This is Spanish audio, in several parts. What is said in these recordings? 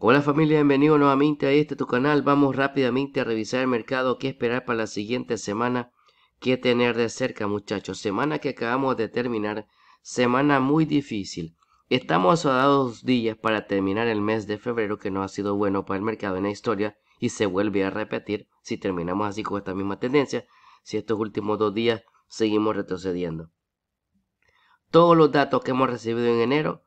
Hola familia, bienvenido nuevamente a este tu canal. Vamos rápidamente a revisar el mercado, qué esperar para la siguiente semana, qué tener de cerca muchachos. Semana que acabamos de terminar, semana muy difícil. Estamos a dos días para terminar el mes de febrero que no ha sido bueno para el mercado en la historia y se vuelve a repetir si terminamos así con esta misma tendencia, si estos últimos dos días seguimos retrocediendo. Todos los datos que hemos recibido en enero,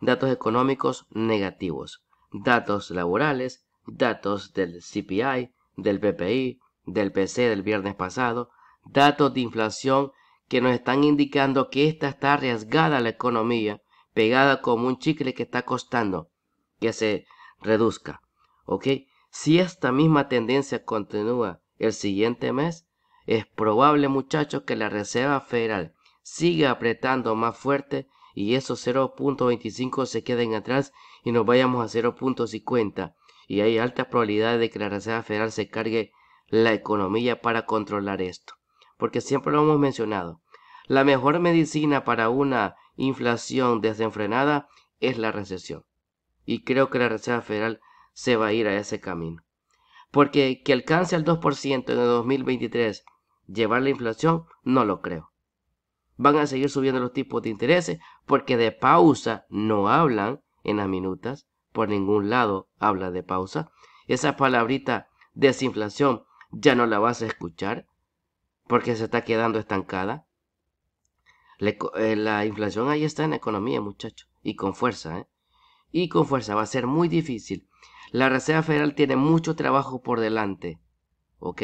datos económicos negativos datos laborales, datos del CPI, del PPI, del PC del viernes pasado, datos de inflación que nos están indicando que esta está arriesgada la economía, pegada como un chicle que está costando que se reduzca. ¿Ok? Si esta misma tendencia continúa el siguiente mes, es probable, muchachos, que la Reserva Federal siga apretando más fuerte y esos 0.25 se queden atrás y nos vayamos a 0.50 y hay altas probabilidades de que la Reserva Federal se cargue la economía para controlar esto. Porque siempre lo hemos mencionado, la mejor medicina para una inflación desenfrenada es la recesión. Y creo que la Reserva Federal se va a ir a ese camino. Porque que alcance el 2% en el 2023 llevar la inflación, no lo creo. Van a seguir subiendo los tipos de intereses porque de pausa no hablan en las minutas, por ningún lado habla de pausa. Esa palabrita desinflación ya no la vas a escuchar porque se está quedando estancada. Eh, la inflación ahí está en la economía, muchachos, y con fuerza, ¿eh? Y con fuerza, va a ser muy difícil. La Reserva Federal tiene mucho trabajo por delante, ¿ok?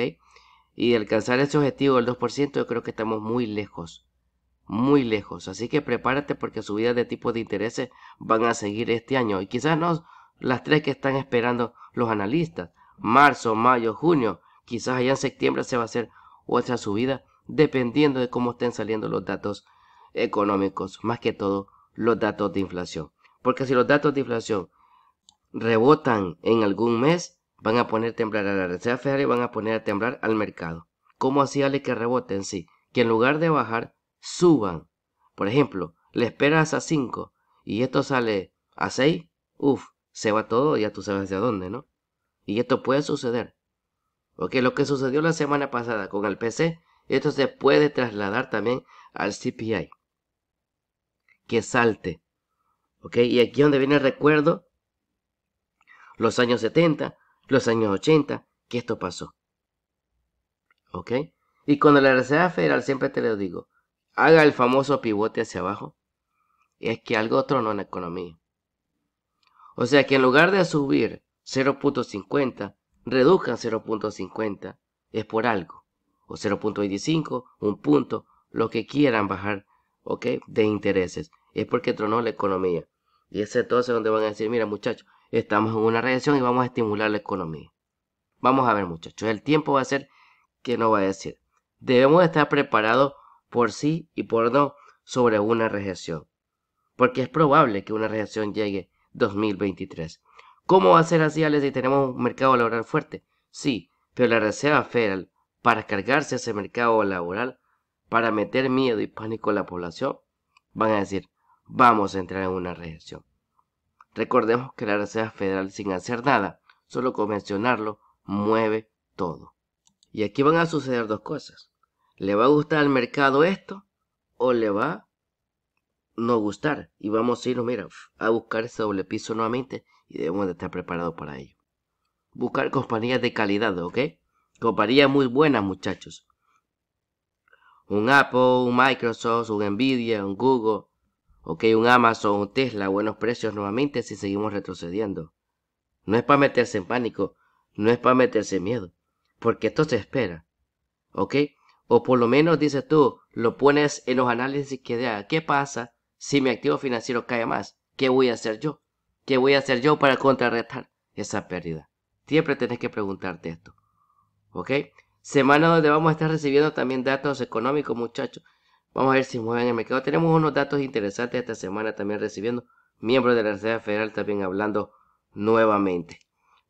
Y alcanzar ese objetivo del 2% yo creo que estamos muy lejos muy lejos. Así que prepárate porque subidas de tipos de intereses van a seguir este año. Y quizás no las tres que están esperando los analistas. Marzo, mayo, junio. Quizás allá en septiembre se va a hacer otra subida dependiendo de cómo estén saliendo los datos económicos. Más que todo los datos de inflación. Porque si los datos de inflación rebotan en algún mes, van a poner a temblar a la Reserva Federal y van a poner a temblar al mercado. ¿Cómo así que reboten? Sí, que en lugar de bajar, suban. Por ejemplo, le esperas a 5 y esto sale a 6, uff, se va todo, ya tú sabes de dónde, ¿no? Y esto puede suceder. Porque lo que sucedió la semana pasada con el PC, esto se puede trasladar también al CPI. Que salte. ¿Ok? Y aquí donde viene el recuerdo. Los años 70, los años 80, que esto pasó. ¿Ok? Y cuando la Reserva Federal, siempre te lo digo, haga el famoso pivote hacia abajo, es que algo tronó en la economía. O sea que en lugar de subir 0.50, reduzcan 0.50, es por algo. O 0.25, un punto, lo que quieran bajar, ¿ok? De intereses. Es porque tronó la economía. Y es entonces donde van a decir, mira muchachos, estamos en una reacción y vamos a estimular la economía. Vamos a ver muchachos, el tiempo va a ser que no va a decir. Debemos estar preparados por sí y por no sobre una recesión, porque es probable que una recesión llegue 2023. ¿Cómo va a ser así, Alex, si tenemos un mercado laboral fuerte? Sí, pero la Reserva Federal, para cargarse ese mercado laboral, para meter miedo y pánico a la población, van a decir, vamos a entrar en una recesión. Recordemos que la Reserva Federal, sin hacer nada, solo con mencionarlo, mueve todo. Y aquí van a suceder dos cosas. ¿Le va a gustar al mercado esto o le va a no gustar? Y vamos a ir, mira, a buscar ese doble piso nuevamente y debemos de estar preparados para ello. Buscar compañías de calidad, ¿ok? Compañías muy buenas, muchachos. Un Apple, un Microsoft, un Nvidia, un Google, ok, un Amazon, un Tesla, buenos precios nuevamente si seguimos retrocediendo. No es para meterse en pánico, no es para meterse en miedo, porque esto se espera, ok o por lo menos, dices tú, lo pones en los análisis que da. ¿Qué pasa si mi activo financiero cae más? ¿Qué voy a hacer yo? ¿Qué voy a hacer yo para contrarrestar esa pérdida? Siempre tenés que preguntarte esto. ¿Ok? Semana donde vamos a estar recibiendo también datos económicos, muchachos. Vamos a ver si mueven el mercado. Tenemos unos datos interesantes esta semana también recibiendo. Miembros de la Reserva Federal también hablando nuevamente.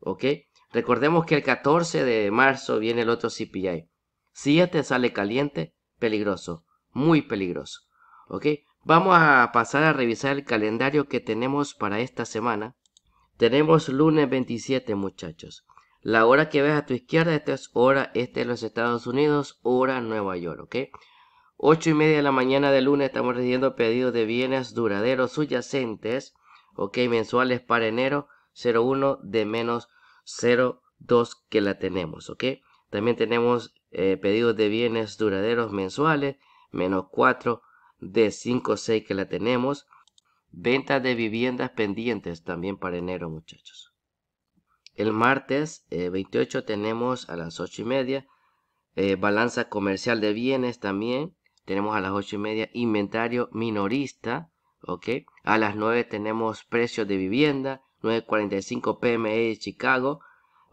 ¿Ok? Recordemos que el 14 de marzo viene el otro CPI. Si ya te sale caliente, peligroso, muy peligroso. ¿Ok? Vamos a pasar a revisar el calendario que tenemos para esta semana. Tenemos lunes 27, muchachos. La hora que ves a tu izquierda, esta es hora este de los Estados Unidos, hora Nueva York, ¿ok? 8 y media de la mañana de lunes estamos recibiendo pedidos de bienes duraderos subyacentes, ok, mensuales para enero, 01 de menos 02 que la tenemos, ok. También tenemos eh, pedidos de bienes duraderos mensuales, menos 4 de 5 o 6 que la tenemos. venta de viviendas pendientes también para enero, muchachos. El martes 28 eh, tenemos a las 8 y media. Eh, balanza comercial de bienes también. Tenemos a las 8 y media inventario minorista. ok A las 9 tenemos precios de vivienda. 9.45 PME Chicago.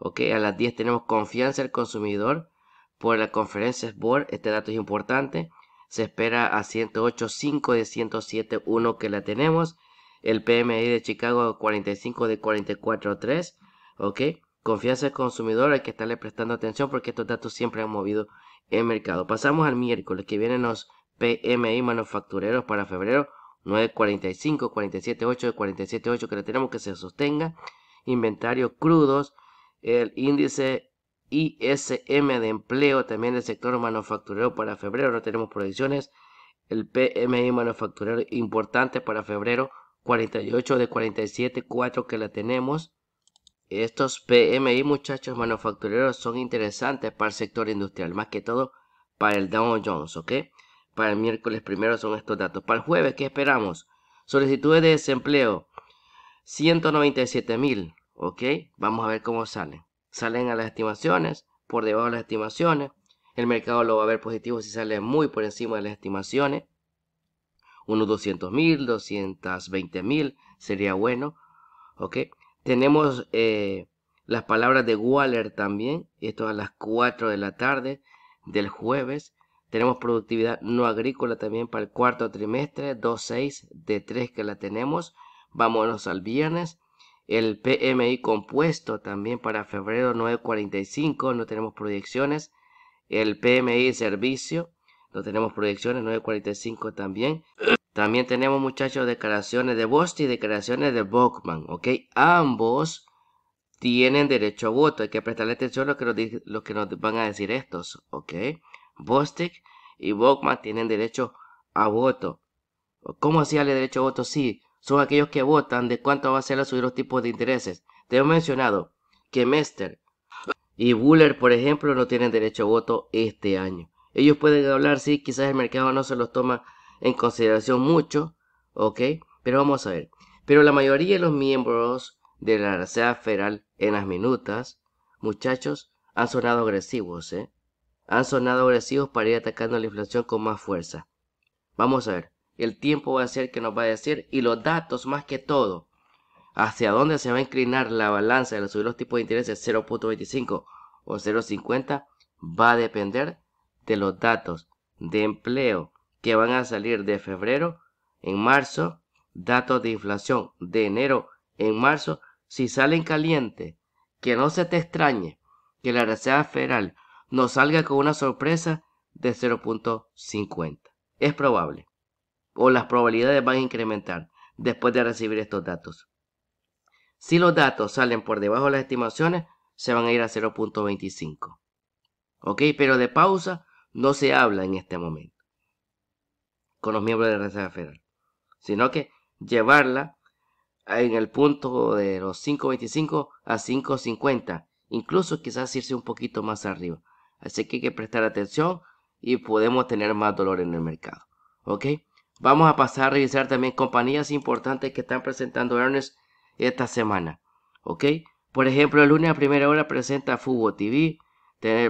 ¿ok? A las 10 tenemos confianza del consumidor por la conferencia board. Este dato es importante. Se espera a 108.5 de 107.1 que la tenemos. El PMI de Chicago 45 de 44.3. ¿Ok? Confianza del consumidor hay que estarle prestando atención porque estos datos siempre han movido el mercado. Pasamos al miércoles que vienen los PMI manufactureros para febrero. 9.45, 47.8, 47.8 que la tenemos que se sostenga. Inventario crudos el índice ISM de empleo también del sector manufacturero para febrero, no tenemos proyecciones. El PMI manufacturero importante para febrero, 48 de 47, que la tenemos. Estos PMI muchachos manufactureros son interesantes para el sector industrial, más que todo para el Dow Jones, ¿ok? Para el miércoles primero son estos datos. Para el jueves, ¿qué esperamos? Solicitudes de desempleo, 197 mil. ¿Ok? Vamos a ver cómo salen. Salen a las estimaciones, por debajo de las estimaciones. El mercado lo va a ver positivo si sale muy por encima de las estimaciones. Unos 200.000, mil, 220 mil sería bueno. ¿Ok? Tenemos eh, las palabras de Waller también. Esto a las 4 de la tarde del jueves. Tenemos productividad no agrícola también para el cuarto trimestre, 2.6 de 3 que la tenemos. Vámonos al viernes. El PMI compuesto también para febrero 9.45 no tenemos proyecciones. El PMI servicio no tenemos proyecciones 9.45 también. También tenemos muchachos declaraciones de Bosti y declaraciones de Bokman, ¿ok? Ambos tienen derecho a voto. Hay que prestarle atención a lo que nos, que nos van a decir estos, ¿ok? Bostic y Bokman tienen derecho a voto. ¿Cómo hacía el derecho a voto? Sí, son aquellos que votan de cuánto va a ser la subida los tipos de intereses. Te he mencionado que Mester y Buller, por ejemplo, no tienen derecho a voto este año. Ellos pueden hablar, sí, quizás el mercado no se los toma en consideración mucho, ¿ok? Pero vamos a ver. Pero la mayoría de los miembros de la Reserva Federal en las minutas, muchachos, han sonado agresivos, ¿eh? Han sonado agresivos para ir atacando la inflación con más fuerza. Vamos a ver. El tiempo va a ser que nos va a decir y los datos más que todo. Hacia dónde se va a inclinar la balanza de subir los tipos de interés de 0.25 o 0.50 va a depender de los datos de empleo que van a salir de febrero en marzo, datos de inflación de enero en marzo, si salen calientes, que no se te extrañe que la Reserva Federal nos salga con una sorpresa de 0.50. Es probable o las probabilidades van a incrementar después de recibir estos datos. Si los datos salen por debajo de las estimaciones, se van a ir a 0.25. ¿Ok? Pero de pausa no se habla en este momento con los miembros de la Reserva Federal, sino que llevarla en el punto de los 5.25 a 5.50, incluso quizás irse un poquito más arriba. Así que hay que prestar atención y podemos tener más dolor en el mercado. ¿Ok? Vamos a pasar a revisar también compañías importantes que están presentando earnings esta semana. ¿Ok? Por ejemplo, el lunes a primera hora presenta FUGO TV,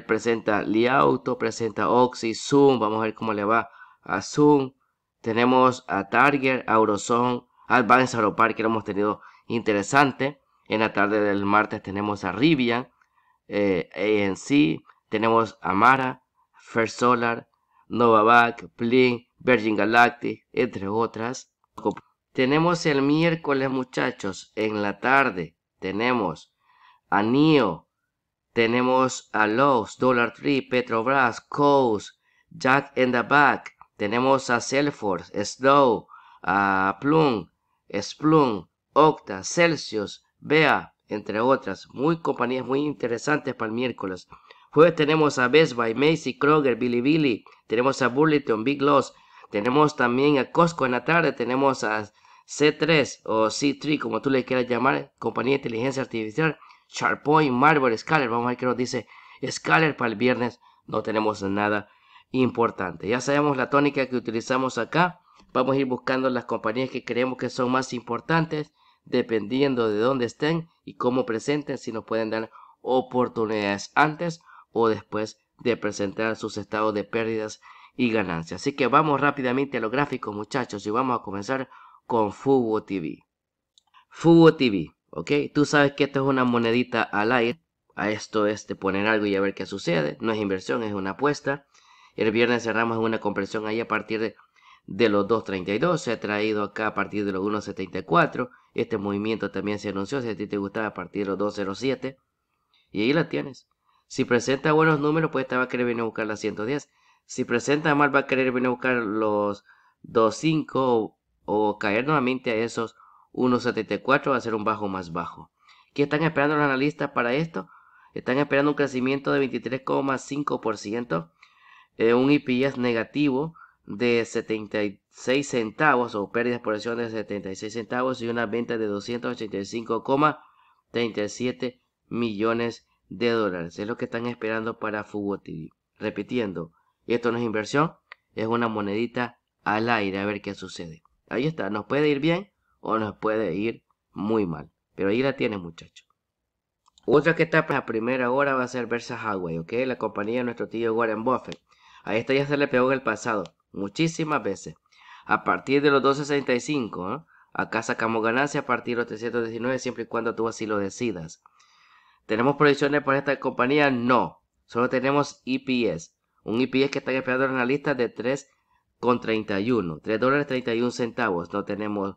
presenta Liauto, presenta Oxy, Zoom, vamos a ver cómo le va a Zoom. Tenemos a Target, a Eurozone, Advance que lo hemos tenido interesante. En la tarde del martes tenemos a Rivian, eh, ANC, tenemos a Mara, First Solar, Novavac, Plin, Virgin Galactic, entre otras. Tenemos el miércoles, muchachos, en la tarde. Tenemos a NIO, tenemos a Lowe's, Dollar Tree, Petrobras, Coase, Jack and the Back, tenemos a Salesforce, Snow, a Plum, Splum, Octa, Celsius, Bea, entre otras. Muy compañías muy interesantes para el miércoles. Jueves tenemos a Best Buy, Macy, Kroger, Billy Billy. Tenemos a Burlington, Big Loss, tenemos también a Costco en la tarde, tenemos a C3 o C3, como tú le quieras llamar, compañía de inteligencia artificial, SharePoint, Marvel, Scaler. Vamos a ver qué nos dice Scaler para el viernes. No tenemos nada importante. Ya sabemos la tónica que utilizamos acá. Vamos a ir buscando las compañías que creemos que son más importantes, dependiendo de dónde estén y cómo presenten, si nos pueden dar oportunidades antes o después de presentar sus estados de pérdidas y ganancia. Así que vamos rápidamente a los gráficos, muchachos, y vamos a comenzar con Fubo TV. Fubo TV, ¿ok? Tú sabes que esto es una monedita al aire. A esto es de poner algo y a ver qué sucede. No es inversión, es una apuesta. El viernes cerramos una compresión ahí a partir de, de los 2.32. Se ha traído acá a partir de los 1.74. Este movimiento también se anunció. Si a ti te gustaba a partir de los 2.07. Y ahí la tienes. Si presenta buenos números, pues estaba va a querer venir a buscar 110. Si presenta mal, va a querer venir a buscar los 2.5 o, o caer nuevamente a esos 1.74, va a ser un bajo más bajo. ¿Qué están esperando los analistas para esto? Están esperando un crecimiento de 23,5%, eh, un IPS negativo de 76 centavos o pérdidas por acción de 76 centavos y una venta de 285,37 millones de dólares. Es lo que están esperando para fugotini Repitiendo, y esto no es inversión, es una monedita al aire a ver qué sucede. Ahí está, nos puede ir bien o nos puede ir muy mal. Pero ahí la tienes muchachos. Otra que está a primera hora va a ser Versa Hathaway, ¿ok? La compañía de nuestro tío Warren Buffett. A esta ya se le pegó en el pasado, muchísimas veces. A partir de los 265, ¿eh? acá sacamos ganancia a partir de los 319, siempre y cuando tú así lo decidas. ¿Tenemos proyecciones para esta compañía? No, solo tenemos EPS. Un IPS que está esperando en la lista de 3,31. 3 dólares 31 centavos. No tenemos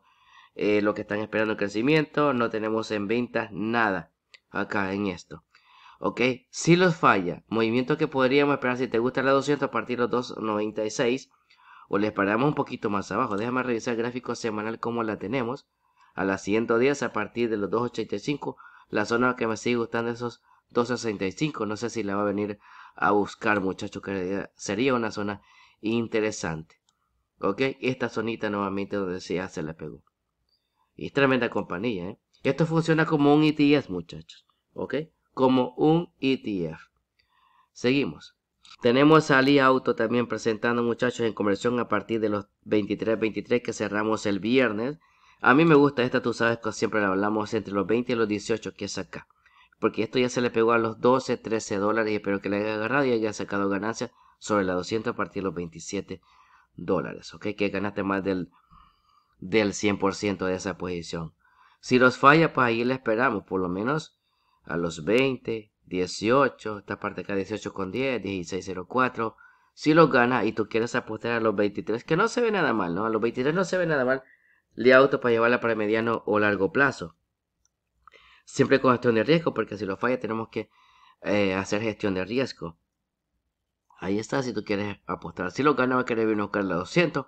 eh, lo que están esperando en crecimiento. No tenemos en ventas nada acá en esto. Ok, si los falla, movimiento que podríamos esperar si te gusta la 200 a partir de los 2.96 o les paramos un poquito más abajo. Déjame revisar el gráfico semanal como la tenemos. A las 110 a partir de los 2.85, la zona que me sigue gustando esos 2.65. No sé si la va a venir a buscar, muchachos, que sería una zona interesante. ¿Ok? Esta zonita nuevamente donde se hace la pegó. Y es tremenda compañía, ¿eh? Esto funciona como un ETF, muchachos. ¿Ok? Como un ETF. Seguimos. Tenemos a Ali Auto también presentando, muchachos, en conversión a partir de los 23, 23 que cerramos el viernes. A mí me gusta esta, tú sabes que siempre la hablamos entre los 20 y los 18, que es acá porque esto ya se le pegó a los 12, 13 dólares y espero que le haya agarrado y haya sacado ganancias sobre la 200 a partir de los 27 dólares, ¿ok? Que ganaste más del, del 100% de esa posición. Si los falla, pues ahí le esperamos, por lo menos a los 20, 18, esta parte acá 18 con 10, 1604. Si los gana y tú quieres apostar a los 23, que no se ve nada mal, ¿no? A los 23 no se ve nada mal, le auto para llevarla para mediano o largo plazo. Siempre con gestión de riesgo, porque si lo falla tenemos que eh, hacer gestión de riesgo. Ahí está, si tú quieres apostar. Si lo ganas, va querer venir a buscar la 200,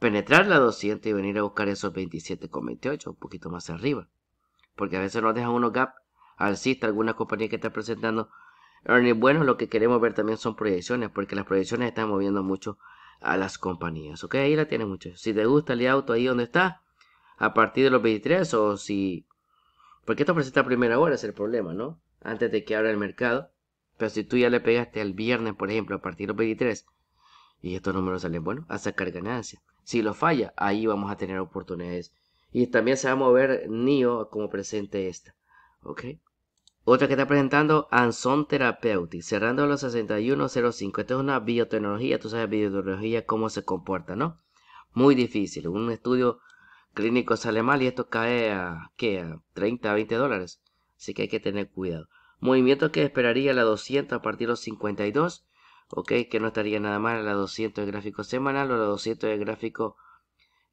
penetrar la 200 y venir a buscar esos 27,28, un poquito más arriba. Porque a veces nos dejan unos gap alcista, alguna compañía que está presentando earnings buenos. Lo que queremos ver también son proyecciones, porque las proyecciones están moviendo mucho a las compañías. Ok, ahí la tienes mucho. Si te gusta el auto ahí donde está, a partir de los 23, o si porque esto presenta a primera hora es el problema, ¿no? Antes de que abra el mercado. Pero si tú ya le pegaste el viernes, por ejemplo, a partir de los 23, y estos números salen bueno, a sacar ganancia. Si lo falla, ahí vamos a tener oportunidades. Y también se va a mover NIO como presente esta. ¿Ok? Otra que está presentando Anson Therapeutics. cerrando a los 6105. Esto es una biotecnología, tú sabes biotecnología cómo se comporta, ¿no? Muy difícil, un estudio Clínico sale mal y esto cae a, ¿qué? a 30 a 20 dólares. Así que hay que tener cuidado. Movimiento que esperaría la 200 a partir de los 52. Ok, que no estaría nada mal a la 200 de gráfico semanal o la 200 de gráfico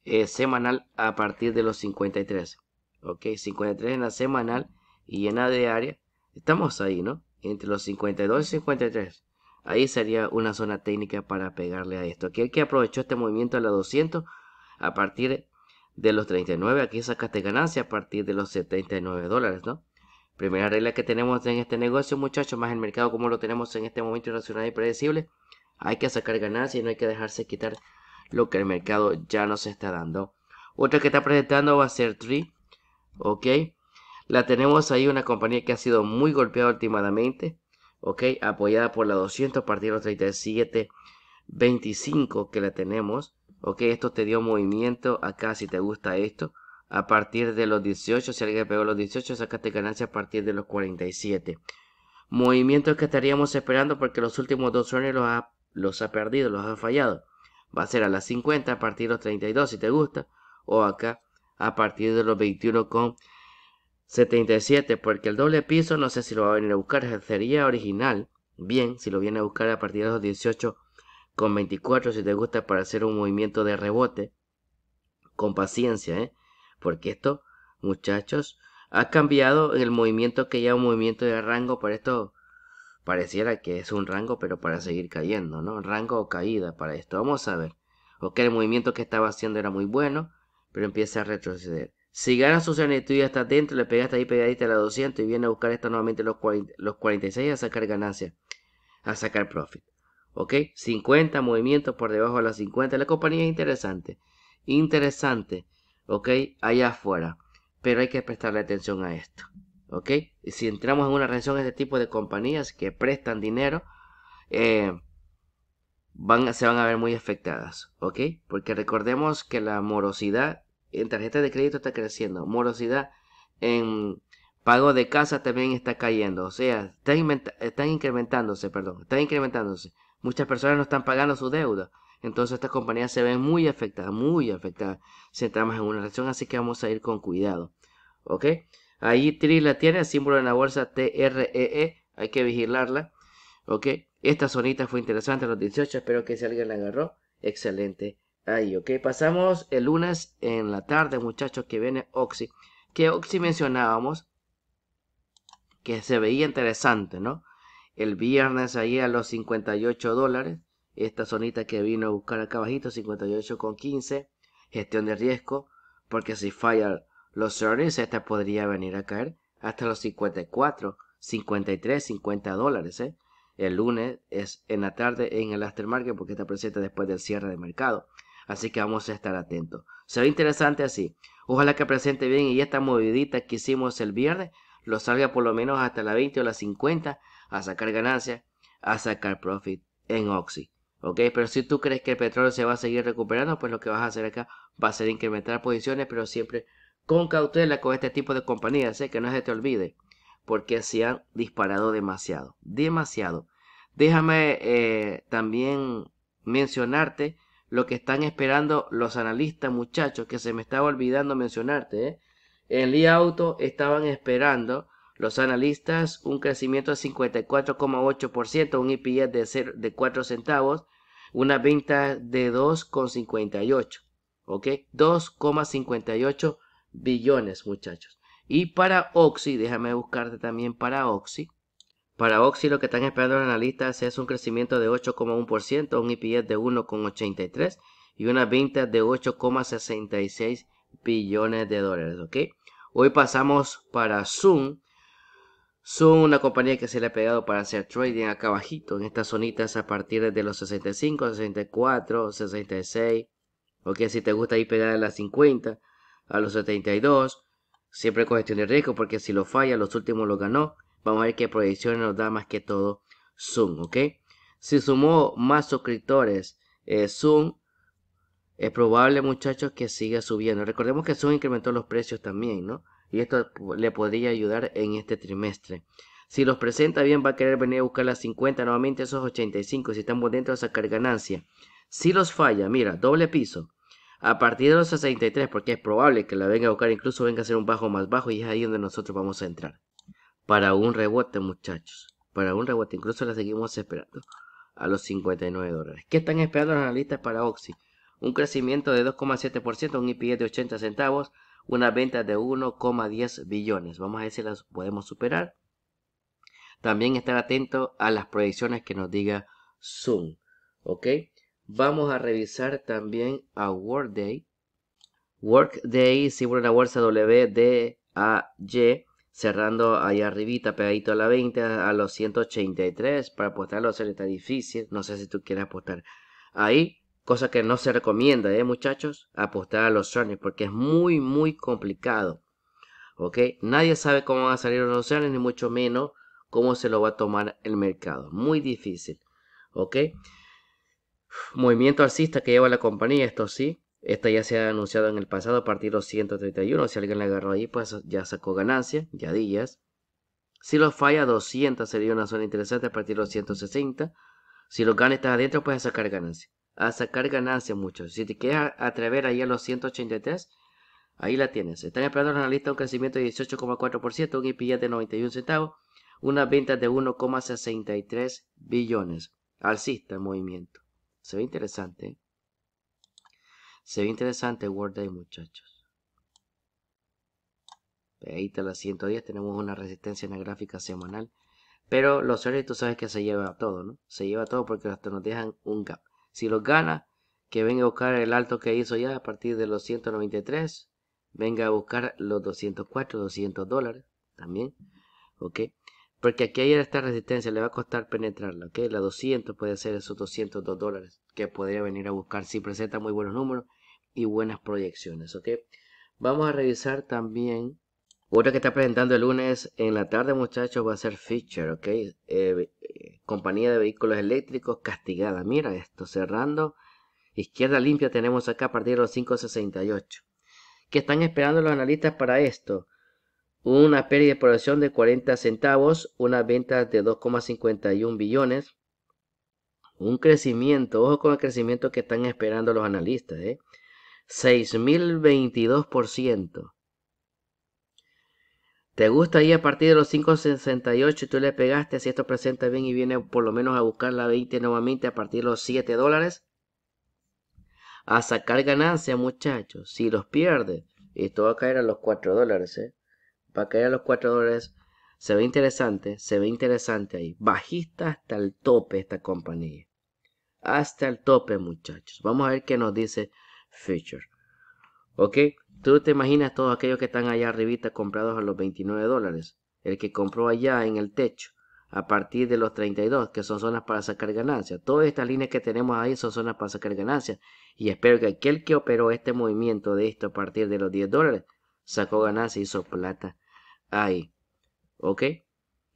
eh, semanal a partir de los 53. Ok, 53 en la semanal y en la diaria. Estamos ahí, ¿no? Entre los 52 y 53. Ahí sería una zona técnica para pegarle a esto. El que aprovechó este movimiento a la 200 a partir de los 39, aquí sacaste ganancia a partir de los 79 dólares, ¿no? Primera regla que tenemos en este negocio, muchachos, más el mercado como lo tenemos en este momento irracional y predecible, hay que sacar ganancia y no hay que dejarse quitar lo que el mercado ya nos está dando. Otra que está presentando va a ser Tree, ¿ok? La tenemos ahí, una compañía que ha sido muy golpeada últimamente, ¿ok? Apoyada por la 200 de 37, 25 que la tenemos ok esto te dio movimiento acá si te gusta esto a partir de los 18 si alguien pegó los 18 sacaste ganancia a partir de los 47 Movimiento que estaríamos esperando porque los últimos dos sueños los ha, los ha perdido los ha fallado va a ser a las 50 a partir de los 32 si te gusta o acá a partir de los 21 con 77 porque el doble piso no sé si lo va a venir a buscar sería original bien si lo viene a buscar a partir de los 18 con 24 si te gusta para hacer un movimiento de rebote. Con paciencia, ¿eh? Porque esto, muchachos, ha cambiado el movimiento que ya un movimiento de rango para esto. Pareciera que es un rango, pero para seguir cayendo, ¿no? Rango o caída para esto. Vamos a ver. que el movimiento que estaba haciendo era muy bueno, pero empieza a retroceder. Si gana su tú ya está dentro, le pegaste ahí pegadita a la 200 y viene a buscar esta nuevamente los, los 46 a sacar ganancia, a sacar profit. 50 movimientos por debajo de las 50. La compañía es interesante. Interesante. ¿Ok? Allá afuera. Pero hay que prestarle atención a esto. ¿Ok? Y si entramos en una relación de este tipo de compañías que prestan dinero, eh, van, se van a ver muy afectadas. Porque recordemos que la morosidad en tarjetas de crédito está creciendo. Morosidad en pago de casa también está cayendo. O sea, están incrementándose, perdón. están incrementándose. Muchas personas no están pagando su deuda. Entonces estas compañías se ven muy afectadas, muy afectadas si entramos en una reacción así que vamos a ir con cuidado. ¿Ok? Ahí TRI la tiene, el símbolo en la bolsa TREE, -E, hay que vigilarla. ¿Ok? Esta zonita fue interesante, los 18, espero que si alguien la agarró, excelente. Ahí, ok. Pasamos el lunes en la tarde, muchachos, que viene Oxy. Que Oxy mencionábamos que se veía interesante, ¿no? el viernes ahí a los 58 dólares. Esta zonita que vino a buscar acá abajito, 58,15. Gestión de riesgo, porque si falla los earnings, esta podría venir a caer hasta los 54, 53, 50 dólares. ¿eh? El lunes es en la tarde en el aftermarket porque está presente después del cierre de mercado. Así que vamos a estar atentos. Se ve interesante así. Ojalá que presente bien y esta movidita que hicimos el viernes lo salga por lo menos hasta la 20 o las 50 a sacar ganancias, a sacar profit en Oxy. ¿Ok? Pero si tú crees que el petróleo se va a seguir recuperando, pues lo que vas a hacer acá va a ser incrementar posiciones, pero siempre con cautela con este tipo de compañías, ¿eh? que no se te olvide, porque se han disparado demasiado, demasiado. Déjame eh, también mencionarte lo que están esperando los analistas, muchachos, que se me estaba olvidando mencionarte. ¿eh? En Lee Auto estaban esperando los analistas, un crecimiento de 54,8%, un EPS de, de 4 centavos, una venta de 2,58, ¿ok? 2,58 billones, muchachos. Y para Oxy, déjame buscarte también para Oxy. Para Oxy lo que están esperando los analistas es un crecimiento de 8,1%, un EPS de 1,83 y una venta de 8,66 billones de dólares, ¿ok? Hoy pasamos para Zoom, Zoom, una compañía que se le ha pegado para hacer trading acá abajito, en estas zonitas a partir de los 65, 64, 66, ok, si te gusta ahí pegar a las 50, a los 72, siempre con gestión de riesgo porque si lo falla, los últimos lo ganó, vamos a ver qué proyecciones nos da más que todo Zoom, ok. Si sumó más suscriptores eh, Zoom, es probable muchachos que siga subiendo. Recordemos que Zoom incrementó los precios también, ¿no? y esto le podría ayudar en este trimestre. Si los presenta bien, va a querer venir a buscar las 50, nuevamente esos 85, si estamos dentro de sacar ganancia. Si los falla, mira, doble piso. A partir de los 63, porque es probable que la venga a buscar, incluso venga a ser un bajo más bajo y es ahí donde nosotros vamos a entrar. Para un rebote, muchachos. Para un rebote, incluso la seguimos esperando a los 59 dólares. ¿Qué están esperando los analistas para Oxy? Un crecimiento de 2,7%, un IP de 80 centavos, una venta de 1,10 billones. Vamos a ver si las podemos superar. También estar atento a las proyecciones que nos diga Zoom. ¿Ok? Vamos a revisar también a Workday. Workday simula la bolsa WDAY cerrando ahí arribita pegadito a la 20 a los 183 para apostarlo hacer está difícil. No sé si tú quieres apostar ahí. Cosa que no se recomienda, ¿eh, muchachos? Apostar a los earnings porque es muy, muy complicado. ¿Ok? Nadie sabe cómo van a salir los earnings, ni mucho menos cómo se lo va a tomar el mercado. Muy difícil. ¿Ok? Movimiento alcista que lleva la compañía, esto sí. Esta ya se ha anunciado en el pasado a partir de los 131. Si alguien la agarró ahí, pues ya sacó ganancia, ya días. Si lo falla, 200 sería una zona interesante a partir de los 160. Si lo gana está adentro, puede sacar ganancia a sacar ganancia mucho. Si te quieres atrever ahí a los 183, ahí la tienes. Están esperando lista lista un crecimiento de 18,4%, un IPI de 91 centavos, unas ventas de 1,63 billones. Alcista el movimiento. Se ve interesante. ¿eh? Se ve interesante World Day, muchachos. Ahí está la 110. Tenemos una resistencia en la gráfica semanal. Pero los seres tú sabes que se lleva todo, ¿no? Se lleva todo porque hasta nos dejan un gap. Si los gana, que venga a buscar el alto que hizo ya a partir de los 193. Venga a buscar los 204, 200 dólares también. ¿Ok? Porque aquí hay esta resistencia, le va a costar penetrarla, ¿ok? La 200 puede ser esos 202 dólares que podría venir a buscar si presenta muy buenos números y buenas proyecciones, ¿ok? Vamos a revisar también otra que está presentando el lunes en la tarde, muchachos, va a ser Feature, ¿ok? Eh, eh, compañía de Vehículos Eléctricos castigada. Mira esto, cerrando. Izquierda limpia tenemos acá a partir de los 5.68. ¿Qué están esperando los analistas para esto? Una pérdida de producción de 40 centavos, Una venta de 2,51 billones. Un crecimiento, ojo con el crecimiento que están esperando los analistas, ¿eh? 6.022%. ¿Te gusta ahí a partir de los 5.68 tú le pegaste? Si esto presenta bien y viene por lo menos a buscar la 20 nuevamente a partir de los 7 dólares. A sacar ganancia, muchachos. Si los pierde, esto va a caer a los 4 dólares. ¿eh? Va a caer a los 4 dólares. Se ve interesante, se ve interesante ahí. Bajista hasta el tope esta compañía. Hasta el tope, muchachos. Vamos a ver qué nos dice Future. ¿Ok? Tú te imaginas todos aquellos que están allá arribita comprados a los 29 dólares, el que compró allá en el techo, a partir de los 32, que son zonas para sacar ganancias. Todas estas líneas que tenemos ahí son zonas para sacar ganancias. Y espero que aquel que operó este movimiento de esto a partir de los 10 dólares, sacó y hizo plata ahí. ¿Ok?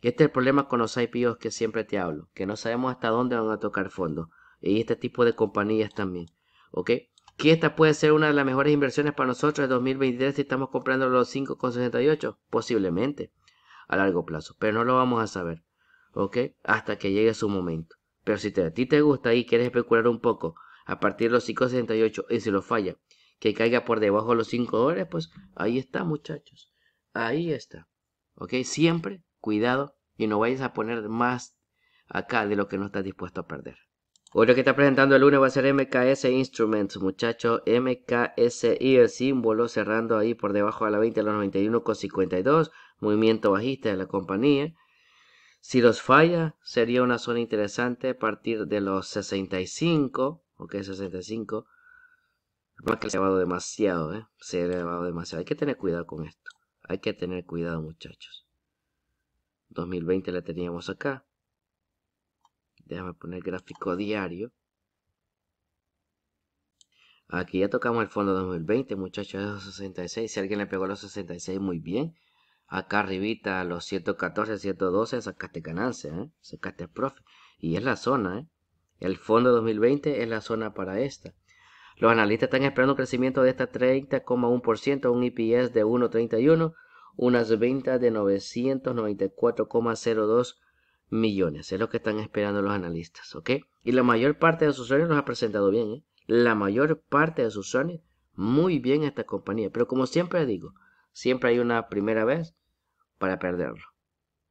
este es el problema con los IPOs que siempre te hablo, que no sabemos hasta dónde van a tocar fondos. Y este tipo de compañías también. ¿Ok? que esta puede ser una de las mejores inversiones para nosotros en 2023 si estamos comprando los 5,68, posiblemente a largo plazo, pero no lo vamos a saber, ¿ok? Hasta que llegue su momento. Pero si a ti te gusta y quieres especular un poco a partir de los 5,68 y si lo falla, que caiga por debajo de los 5 dólares, pues ahí está, muchachos. Ahí está, ¿ok? Siempre cuidado y no vayas a poner más acá de lo que no estás dispuesto a perder. Otro que está presentando el lunes va a ser MKS Instruments, muchachos. MKSI, el símbolo, cerrando ahí por debajo de la 20 a los 91,52. Movimiento bajista de la compañía. Si los falla, sería una zona interesante a partir de los 65. Ok, 65. Más que se ha elevado demasiado, ¿eh? Se ha elevado demasiado. Hay que tener cuidado con esto. Hay que tener cuidado, muchachos. 2020 la teníamos acá. Déjame poner gráfico diario. Aquí ya tocamos el fondo 2020, muchachos, esos 66. Si alguien le pegó los 66, muy bien. Acá arribita, los 114, 112, sacaste ganancia, ¿eh? Sacaste profit. Y es la zona, ¿eh? El fondo 2020 es la zona para esta. Los analistas están esperando un crecimiento de esta 30,1%, un EPS de 1,31, unas ventas de 994,02 millones. Es lo que están esperando los analistas, ¿ok? Y la mayor parte de sus usuarios los ha presentado bien, ¿eh? La mayor parte de sus usuarios, muy bien esta compañía. Pero como siempre digo, siempre hay una primera vez para perderlo,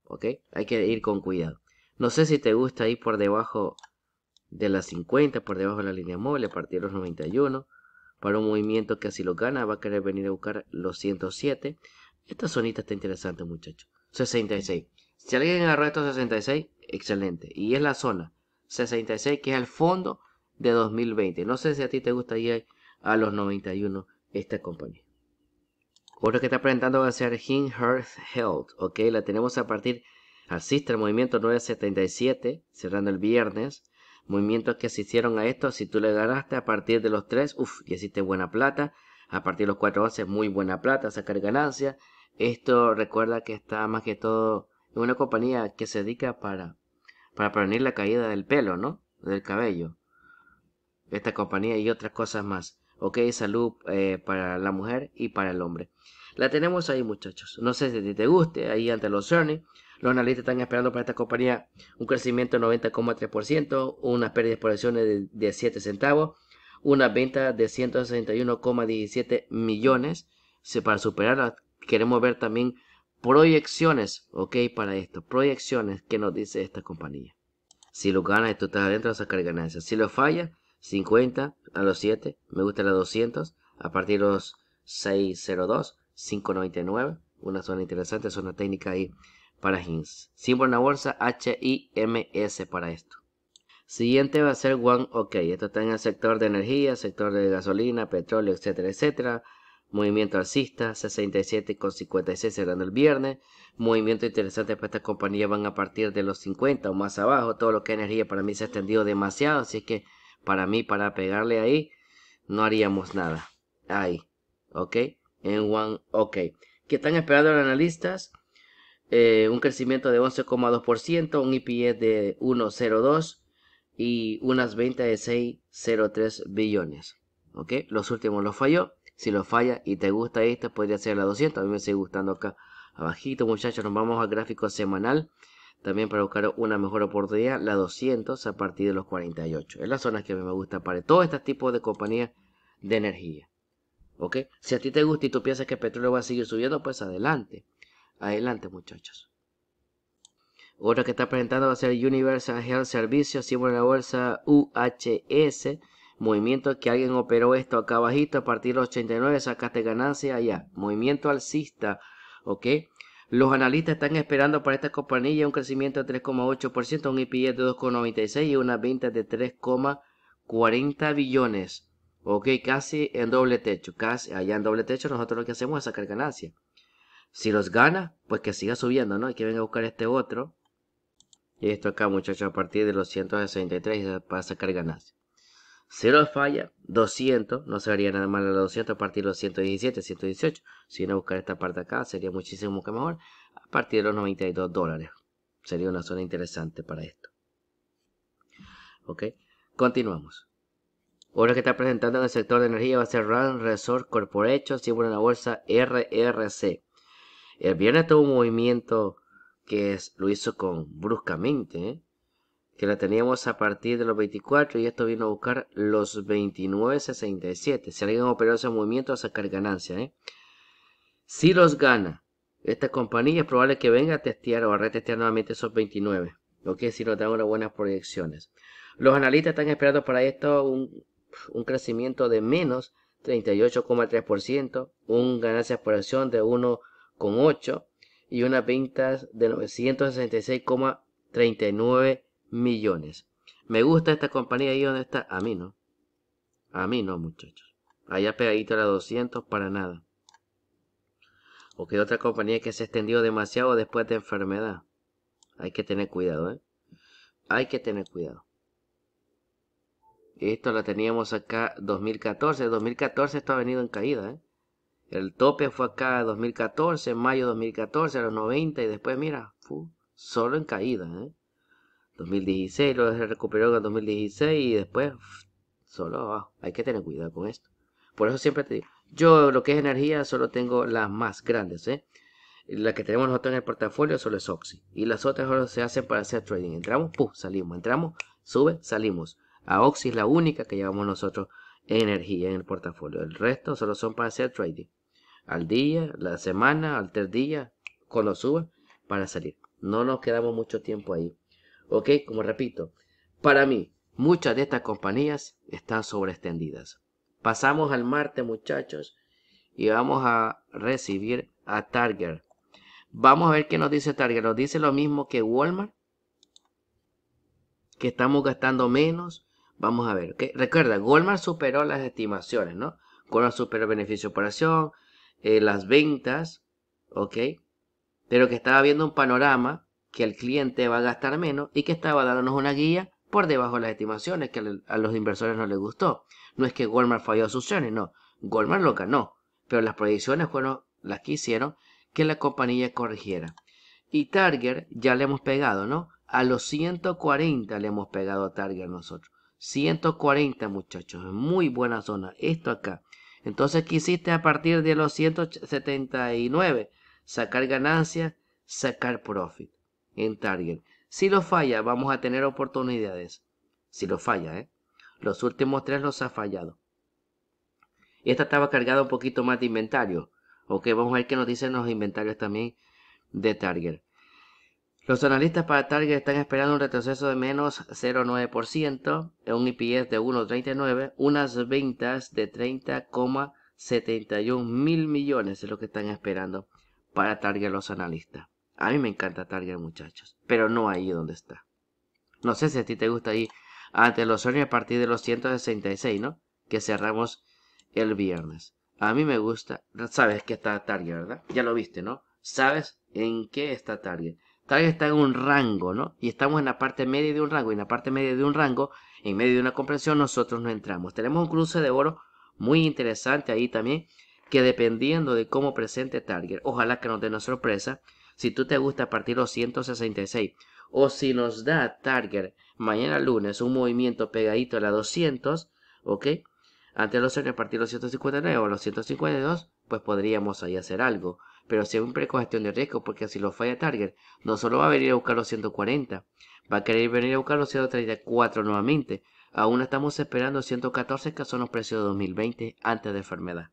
¿ok? Hay que ir con cuidado. No sé si te gusta ir por debajo de las 50, por debajo de la línea móvil, a partir de los 91. Para un movimiento que así lo gana, va a querer venir a buscar los 107. Esta zonita está interesante, muchachos. 66. Si alguien agarró estos 66, excelente. Y es la zona 66, que es el fondo de 2020. No sé si a ti te gustaría a los 91 esta compañía. Otro que está presentando va a ser Hing Health. la tenemos a partir, asiste al movimiento 977, cerrando el viernes. Movimientos que asistieron a esto, si tú le ganaste a partir de los 3, uff, y hiciste buena plata. A partir de los 4 11, muy buena plata, sacar ganancia. Esto recuerda que está más que todo una compañía que se dedica para, para prevenir la caída del pelo, ¿no? Del cabello. Esta compañía y otras cosas más. Ok, salud eh, para la mujer y para el hombre. La tenemos ahí, muchachos. No sé si te guste, ahí ante los earnings. Los analistas están esperando para esta compañía un crecimiento de 90,3%, unas pérdidas por acciones de, 7 centavos, una venta de 161,17 millones. para superarla, queremos ver también proyecciones, ok, para esto, proyecciones que nos dice esta compañía. Si lo gana tú estás adentro, a sacar ganancias. Si lo falla, 50 a los 7, me gusta la 200, a partir de los 602, 599, una zona interesante, es una técnica ahí para HINS. Símbolo en la bolsa HIMS para esto. Siguiente va a ser One OK. Esto está en el sector de energía, sector de gasolina, petróleo, etcétera, etcétera. Movimiento alcista, 67,56 cerrando el viernes. Movimiento interesante para esta compañía van a partir de los 50 o más abajo. Todo lo que energía para mí se ha extendido demasiado. Así que para mí, para pegarle ahí, no haríamos nada. Ahí. ¿Ok? En One. Ok. ¿Qué están esperando los analistas? Eh, un crecimiento de 11,2%, un IP e de 1,02 y unas ventas de 6,03 billones. ¿Ok? Los últimos los falló. Si lo falla y te gusta esta, podría ser la 200. A mí me sigue gustando acá abajito, muchachos. Nos vamos al gráfico semanal. También para buscar una mejor oportunidad, la 200 a partir de los 48. Es la zona que a mí me gusta para todo este tipo de compañías de energía. ¿Ok? Si a ti te gusta y tú piensas que el petróleo va a seguir subiendo, pues adelante. Adelante, muchachos. Otra que está presentando va a ser Universal Health Services, símbolo la bolsa UHS. Movimiento que alguien operó esto acá bajito. a partir de los 89 sacaste ganancia allá. Movimiento alcista, ¿ok? Los analistas están esperando para esta compañía un crecimiento de 3,8%, un IPS de 2,96 y una venta de 3,40 billones. Ok, casi en doble techo. Casi allá en doble techo nosotros lo que hacemos es sacar ganancia. Si los gana, pues que siga subiendo, ¿no? hay que venga a buscar este otro. Y esto acá, muchachos, a partir de los 163 para sacar ganancia. 0 falla, 200, no se haría nada mal a los 200 a partir de los 117, 118. Si viene a buscar esta parte acá, sería muchísimo que mejor. A partir de los 92 dólares. Sería una zona interesante para esto. Ok, continuamos. Ahora que está presentando en el sector de energía va a ser Run Resort Corporation, símbolo en la bolsa RRC. El viernes tuvo un movimiento que lo hizo con bruscamente, ¿eh? que la teníamos a partir de los 24 y esto vino a buscar los 29.67. Si alguien operó ese movimiento, a sacar ganancias. ¿eh? Si los gana esta compañía, es probable que venga a testear o a retestear nuevamente esos 29. Lo que si nos dan unas buenas proyecciones. Los analistas están esperando para esto un, un crecimiento de menos 38,3%, un ganancia por acción de 1,8% y unas ventas de 966,39 millones. Me gusta esta compañía ¿Y donde está. A mí no. A mí no, muchachos. Allá pegadito a la 200 para nada. O que otra compañía que se extendió demasiado después de enfermedad. Hay que tener cuidado, ¿eh? Hay que tener cuidado. Esto la teníamos acá 2014. 2014 esto ha venido en caída, ¿eh? El tope fue acá 2014, mayo 2014, a los 90 y después, mira, solo en caída, ¿eh? 2016, lo recuperó en 2016 y después solo ah, Hay que tener cuidado con esto. Por eso siempre te digo, yo lo que es energía solo tengo las más grandes, ¿eh? La que tenemos nosotros en el portafolio solo es Oxy. Y las otras horas se hacen para hacer trading. Entramos, salimos. Entramos, sube, salimos. A Oxy es la única que llevamos nosotros energía en el portafolio. El resto solo son para hacer trading. Al día, la semana, al tercer día, cuando suba, para salir. No nos quedamos mucho tiempo ahí. ¿Ok? Como repito, para mí, muchas de estas compañías están sobreextendidas. Pasamos al martes, muchachos, y vamos a recibir a Target. Vamos a ver qué nos dice Target. Nos dice lo mismo que Walmart, que estamos gastando menos. Vamos a ver. ¿ok? Recuerda, Walmart superó las estimaciones, ¿no? Con la super beneficio de operación, eh, las ventas, ¿ok? Pero que estaba viendo un panorama que el cliente va a gastar menos y que estaba dándonos una guía por debajo de las estimaciones que a los inversores no les gustó. No es que Goldman falló sus acciones. no. Goldman lo ganó, pero las proyecciones fueron las que hicieron que la compañía corrigiera. Y Target ya le hemos pegado, ¿no? A los 140 le hemos pegado a Target nosotros. 140 muchachos, muy buena zona, esto acá. Entonces, quisiste a partir de los 179? Sacar ganancias, sacar profit en target. Si lo falla, vamos a tener oportunidades. Si lo falla, ¿eh? Los últimos tres los ha fallado. esta estaba cargada un poquito más de inventario. Ok, vamos a ver qué nos dicen los inventarios también de Target. Los analistas para Target están esperando un retroceso de menos 0,9%, un IPS de 1,39, unas ventas de 30,71 mil millones es lo que están esperando para Target los analistas. A mí me encanta Target, muchachos, pero no ahí donde está. No sé si a ti te gusta ahí ante ah, los Sony a partir de los 166, ¿no? Que cerramos el viernes. A mí me gusta. Sabes que está Target, ¿verdad? Ya lo viste, ¿no? Sabes en qué está Target. Target está en un rango, ¿no? Y estamos en la parte media de un rango. Y en la parte media de un rango, en medio de una comprensión, nosotros no entramos. Tenemos un cruce de oro muy interesante ahí también. Que dependiendo de cómo presente Target, ojalá que nos dé una sorpresa si tú te gusta partir los 166 o si nos da Target mañana lunes un movimiento pegadito a la 200, ¿ok? Antes los años partir los 159 o los 152, pues podríamos ahí hacer algo. Pero siempre con gestión de riesgo, porque si lo falla Target, no solo va a venir a buscar los 140, va a querer venir a buscar los 134 nuevamente. Aún estamos esperando 114 que son los precios de 2020 antes de enfermedad.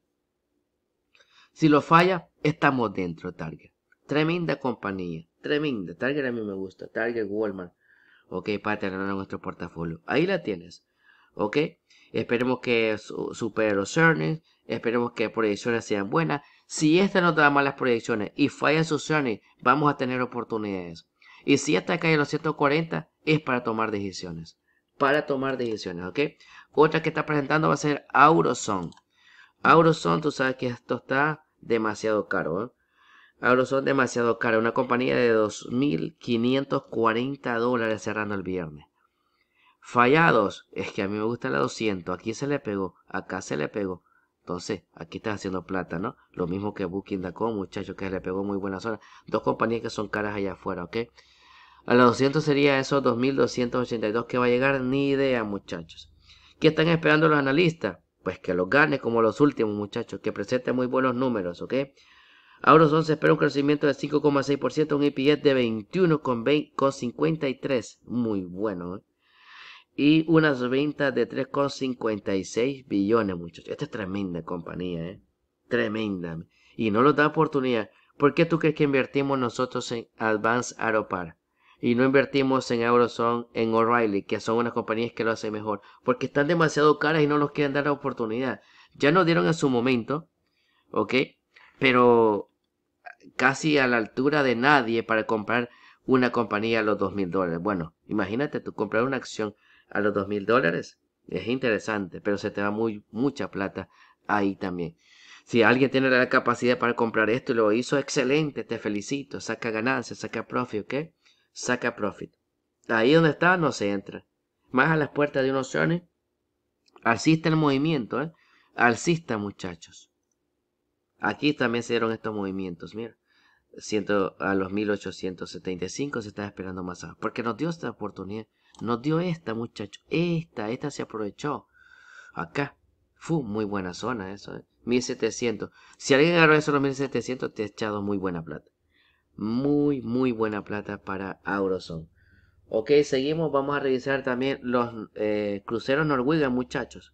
Si lo falla, estamos dentro Target. Tremenda compañía, tremenda. Target a mí me gusta, Target, Walmart. Ok, para tener nuestro portafolio. Ahí la tienes. Ok, esperemos que supere los earnings, esperemos que las proyecciones sean buenas. Si esta no da malas proyecciones y falla sus earnings, vamos a tener oportunidades. Y si esta cae a los 140, es para tomar decisiones. Para tomar decisiones, ¿ok? Otra que está presentando va a ser Auroson. Auroson, tú sabes que esto está demasiado caro. ¿eh? Ahora son demasiado caras. Una compañía de 2.540 dólares cerrando el viernes. Fallados. Es que a mí me gusta la 200. Aquí se le pegó. Acá se le pegó. Entonces, aquí estás haciendo plata, ¿no? Lo mismo que Booking.com, muchachos, que le pegó muy buena zona. Dos compañías que son caras allá afuera, ¿ok? A la 200 sería esos 2.282 que va a llegar. Ni idea, muchachos. ¿Qué están esperando los analistas? Pues que los gane como los últimos, muchachos. Que presenten muy buenos números, ¿ok? Auroson se espera un crecimiento de 5,6%, un EPS de 21,53, muy bueno, ¿eh? y unas ventas de 3,56 billones, muchachos. Esta es tremenda compañía, ¿eh? Tremenda. Y no nos da oportunidad. ¿Por qué tú crees que invertimos nosotros en Advance Aeropar? Y no invertimos en Eurozone, en O'Reilly, que son unas compañías que lo hacen mejor. Porque están demasiado caras y no nos quieren dar la oportunidad. Ya nos dieron en su momento, ¿ok? Pero casi a la altura de nadie para comprar una compañía a los dos mil dólares. Bueno, imagínate tú comprar una acción a los dos mil dólares. Es interesante, pero se te va muy, mucha plata ahí también. Si alguien tiene la capacidad para comprar esto y lo hizo, excelente, te felicito. Saca ganancias, saca profit, ¿ok? Saca profit. Ahí donde está no se entra. Más a las puertas de unos opciones. Asista el movimiento, ¿eh? Alcista, muchachos. Aquí también se dieron estos movimientos, mira a los 1875 se está esperando más Porque nos dio esta oportunidad. Nos dio esta, muchacho Esta, esta se aprovechó. Acá. Fue muy buena zona eso. 1700. ¿eh? Si alguien agarró eso los 1700, te ha echado muy buena plata. Muy, muy buena plata para Auroson. Ok, seguimos. Vamos a revisar también los eh, cruceros Noruega, muchachos.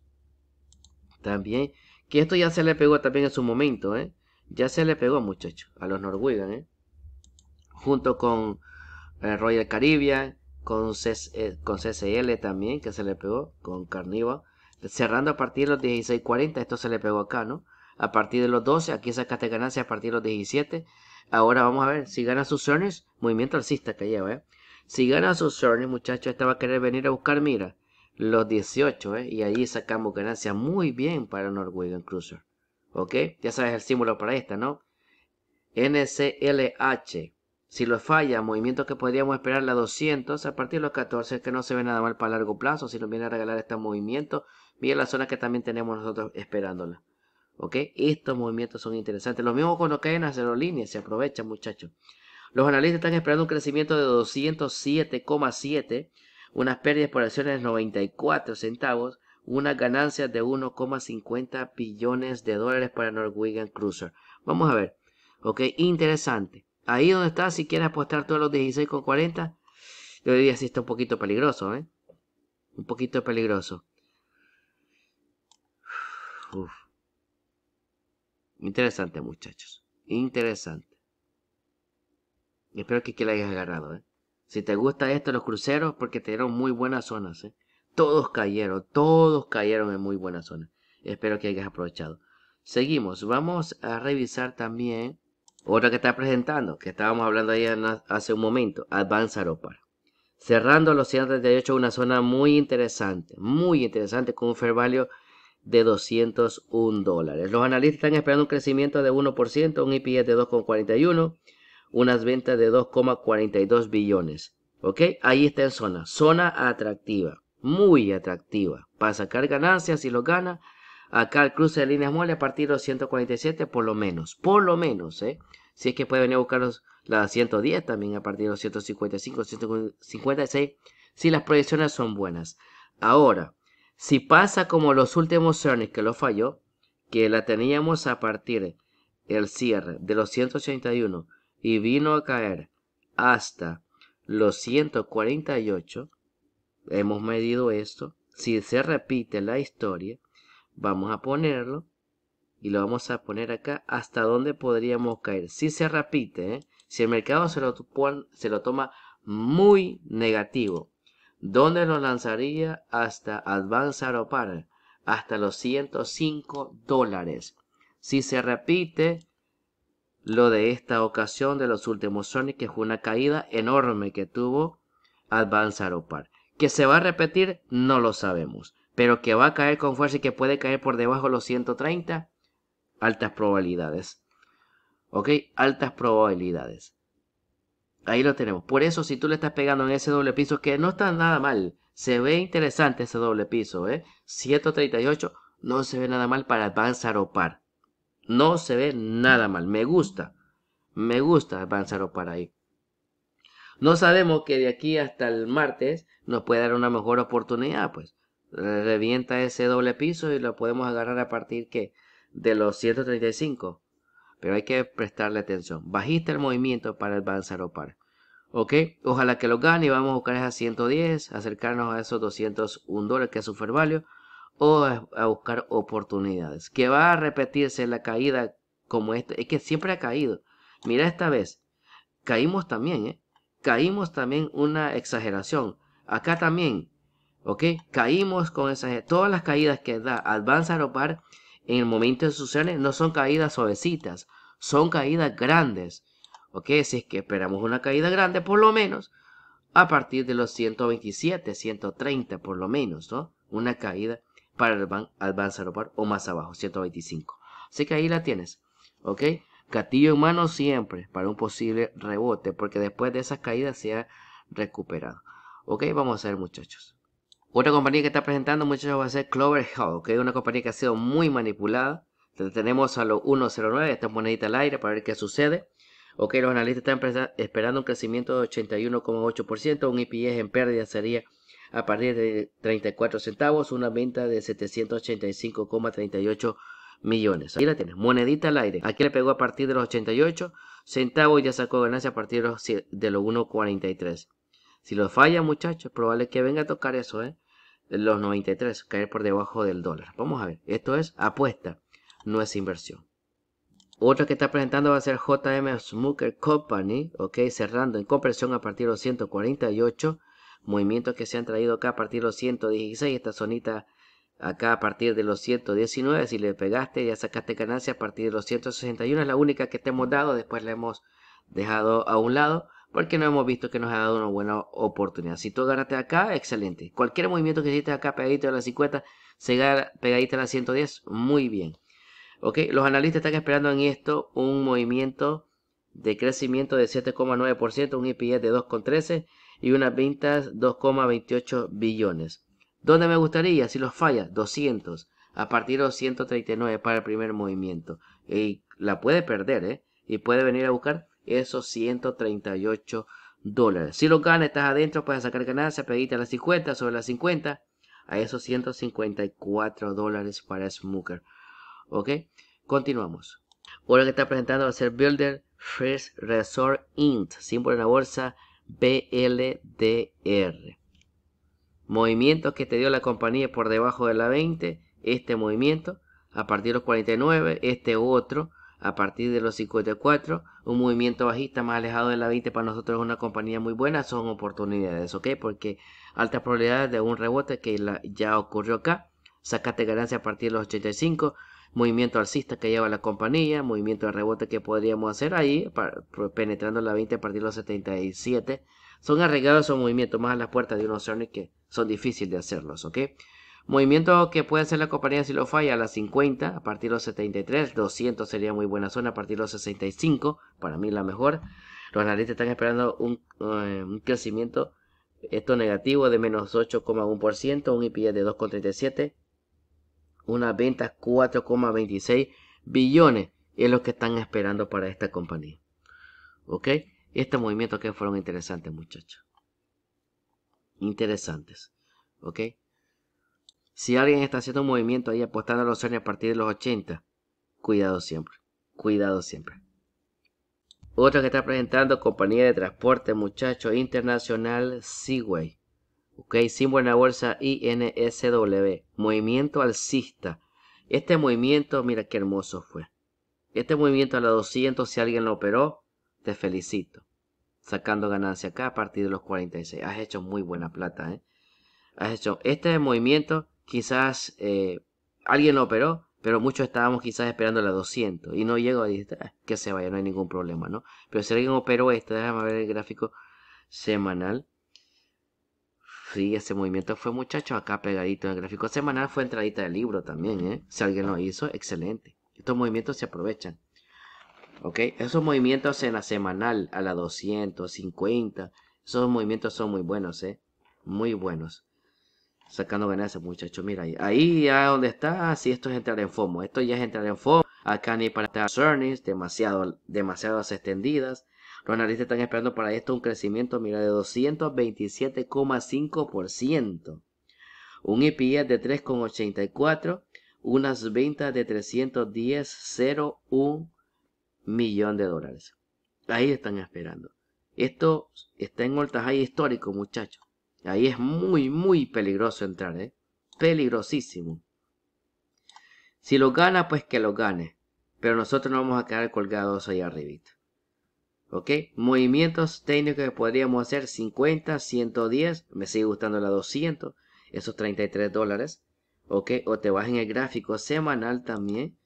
También. Que esto ya se le pegó también en su momento, ¿eh? Ya se le pegó, muchachos, a los Norwegian, ¿eh? Junto con eh, Royal Caribbean, con, CCL eh, también, que se le pegó, con Carnival. Cerrando a partir de los 16.40, esto se le pegó acá, ¿no? A partir de los 12, aquí sacaste ganancia a partir de los 17. Ahora vamos a ver si gana sus earnings, movimiento alcista que lleva, ¿eh? Si gana sus earnings, muchachos, esta va a querer venir a buscar, mira, los 18, ¿eh? Y ahí sacamos ganancia muy bien para Norwegian Cruiser. ¿Ok? Ya sabes el símbolo para esta, ¿no? NCLH. Si lo falla, movimiento que podríamos esperar la 200 a partir de los 14, que no se ve nada mal para largo plazo. Si nos viene a regalar este movimiento, mira la zona que también tenemos nosotros esperándola. ¿Ok? Estos movimientos son interesantes. Lo mismo cuando caen las aerolíneas, se aprovechan muchachos. Los analistas están esperando un crecimiento de 207,7, unas pérdidas por acciones de 94 centavos una ganancia de 1,50 billones de dólares para Norwegian Cruiser. Vamos a ver. Ok, interesante. Ahí donde está, si quieres apostar todos los 16,40, yo diría si está un poquito peligroso, ¿eh? Un poquito peligroso. Interesante, muchachos. Interesante. Espero que, que la hayas agarrado, ¿eh? Si te gusta esto, los cruceros, porque te dieron muy buenas zonas, ¿eh? Todos cayeron, todos cayeron en muy buena zona. Espero que hayas aprovechado. Seguimos, vamos a revisar también otra que está presentando, que estábamos hablando ahí hace un momento, Advance Aropar. Cerrando los 138, una zona muy interesante, muy interesante, con un fair value de 201 dólares. Los analistas están esperando un crecimiento de 1%, un IPS de 2,41, unas ventas de 2,42 billones. ¿Ok? Ahí está en zona, zona atractiva muy atractiva. Para sacar ganancias, y lo gana, acá el cruce de líneas mole a partir de los 147 por lo menos, por lo menos, ¿eh? Si es que puede venir a buscar la 110 también a partir de los 155, 156, si las proyecciones son buenas. Ahora, si pasa como los últimos earnings que lo falló, que la teníamos a partir el cierre de los 181 y vino a caer hasta los 148, hemos medido esto. Si se repite la historia, vamos a ponerlo y lo vamos a poner acá hasta dónde podríamos caer. Si se repite, ¿eh? si el mercado se lo, se lo toma muy negativo, ¿dónde lo lanzaría hasta Advance Aeropar? Hasta los 105 dólares. Si se repite lo de esta ocasión de los últimos Sonic, que fue una caída enorme que tuvo Advance Aeropar. Que se va a repetir, no lo sabemos. Pero que va a caer con fuerza y que puede caer por debajo de los 130, altas probabilidades. ¿Ok? Altas probabilidades. Ahí lo tenemos. Por eso, si tú le estás pegando en ese doble piso, que no está nada mal. Se ve interesante ese doble piso, ¿eh? 138 no se ve nada mal para avanzar o par. No se ve nada mal. Me gusta. Me gusta avanzar o par ahí. No sabemos que de aquí hasta el martes nos puede dar una mejor oportunidad, pues. Revienta ese doble piso y lo podemos agarrar a partir que de los 135. Pero hay que prestarle atención. Bajista el movimiento para avanzar o Par. Ok, ojalá que lo gane y vamos a buscar esas 110, acercarnos a esos 201 dólares que es su value, o a buscar oportunidades. Que va a repetirse la caída como esta, es que siempre ha caído. Mira esta vez, caímos también, ¿eh? caímos también una exageración. Acá también, ¿ok? Caímos con esas. Todas las caídas que da Albán Aeropar en el momento de sus no son caídas suavecitas, son caídas grandes. ¿Ok? Si es que esperamos una caída grande, por lo menos, a partir de los 127, 130 por lo menos, ¿no? Una caída para el Advanced o más abajo, 125. Así que ahí la tienes, ¿ok? Gatillo en mano siempre para un posible rebote, porque después de esas caídas se ha recuperado. Ok, vamos a ver muchachos. Otra compañía que está presentando muchachos va a ser Clover Hall, que es una compañía que ha sido muy manipulada. tenemos a los 1.09, esta monedita al aire para ver qué sucede. Ok, los analistas están esperando un crecimiento de 81,8%, un IPS en pérdida sería a partir de 34 centavos, una venta de 785,38 millones. ahí la tienes, monedita al aire. Aquí le pegó a partir de los 88 centavos y ya sacó ganancia a partir de los, 1.43. Si lo falla, muchachos, probable que venga a tocar eso, ¿eh? Los 93, caer por debajo del dólar. Vamos a ver, esto es apuesta, no es inversión. Otra que está presentando va a ser JM Smoker Company, ok, cerrando en compresión a partir de los 148. Movimientos que se han traído acá a partir de los 116, esta zonita Acá a partir de los 119, si le pegaste, ya sacaste ganancia. A partir de los 161 es la única que te hemos dado. Después la hemos dejado a un lado porque no hemos visto que nos ha dado una buena oportunidad. Si tú ganaste acá, excelente. Cualquier movimiento que hiciste acá pegadito a las 50, se gana, pegadito a las 110, muy bien. Ok, los analistas están esperando en esto un movimiento de crecimiento de 7,9%, un EPS de 2,13 y unas ventas 2,28 billones. ¿Dónde me gustaría si los falla? 200. A partir de los 139 para el primer movimiento. Y la puede perder, ¿eh? Y puede venir a buscar esos 138 dólares. Si los gana, estás adentro, puedes sacar ganancia, pediste a las 50, sobre las 50, a esos 154 dólares para Smoker. ¿Ok? Continuamos. Ahora que está presentando va a ser Builder Fresh Resort Int, símbolo en la bolsa BLDR movimientos que te dio la compañía por debajo de la 20, este movimiento a partir de los 49, este otro a partir de los 54, un movimiento bajista más alejado de la 20 para nosotros es una compañía muy buena, son oportunidades, ¿ok? Porque altas probabilidades de un rebote que ya ocurrió acá, sacaste ganancia a partir de los 85, movimiento alcista que lleva la compañía, movimiento de rebote que podríamos hacer ahí, penetrando la 20 a partir de los 77, son arriesgados Son movimientos más a las puertas de unos Oceanic que son difíciles de hacerlos, ¿ok? Movimiento que puede hacer la compañía si lo falla a las 50, a partir de los 73, 200 sería muy buena zona, a partir de los 65, para mí la mejor. Los analistas están esperando un, eh, un crecimiento, esto negativo, de menos 8,1%, un IPS de 2,37, unas ventas 4,26 billones, es lo que están esperando para esta compañía. ¿Ok? Estos movimientos que fueron interesantes, muchachos interesantes. ¿Ok? Si alguien está haciendo un movimiento ahí apostando a los años a partir de los 80, cuidado siempre. Cuidado siempre. Otro que está presentando, compañía de transporte, muchacho, internacional Seaway. Ok, símbolo en la bolsa INSW. Movimiento alcista. Este movimiento, mira qué hermoso fue. Este movimiento a la 200, si alguien lo operó, te felicito sacando ganancia acá a partir de los 46. Has hecho muy buena plata, ¿eh? Has hecho este movimiento, quizás eh, alguien lo operó, pero muchos estábamos quizás esperando la 200 y no llegó a decir ah, que se vaya, no hay ningún problema, ¿no? Pero si alguien operó esto. déjame ver el gráfico semanal. Sí, ese movimiento fue muchacho. acá pegadito en el gráfico semanal, fue entradita de libro también, ¿eh? Si alguien lo hizo, excelente. Estos movimientos se aprovechan. ¿ok? Esos movimientos en la semanal, a la 250, esos movimientos son muy buenos, ¿eh? Muy buenos. Sacando ganancias, muchachos. Mira, ahí, ahí ya donde está, ah, si esto es entrar en FOMO. Esto ya es entrar en FOMO. Acá ni para estar earnings, demasiado, demasiadas extendidas. Los analistas están esperando para esto un crecimiento, mira, de 227,5%. Un EPS de 3,84. Unas ventas de 310,01 millón de dólares. Ahí están esperando. Esto está en voltaje ahí histórico, muchachos. Ahí es muy, muy peligroso entrar, ¿eh? Peligrosísimo. Si lo gana, pues que lo gane. Pero nosotros no vamos a quedar colgados ahí arribita. ¿Ok? Movimientos técnicos que podríamos hacer 50, 110. Me sigue gustando la 200. Esos 33 dólares. ¿Ok? O te vas en el gráfico semanal también.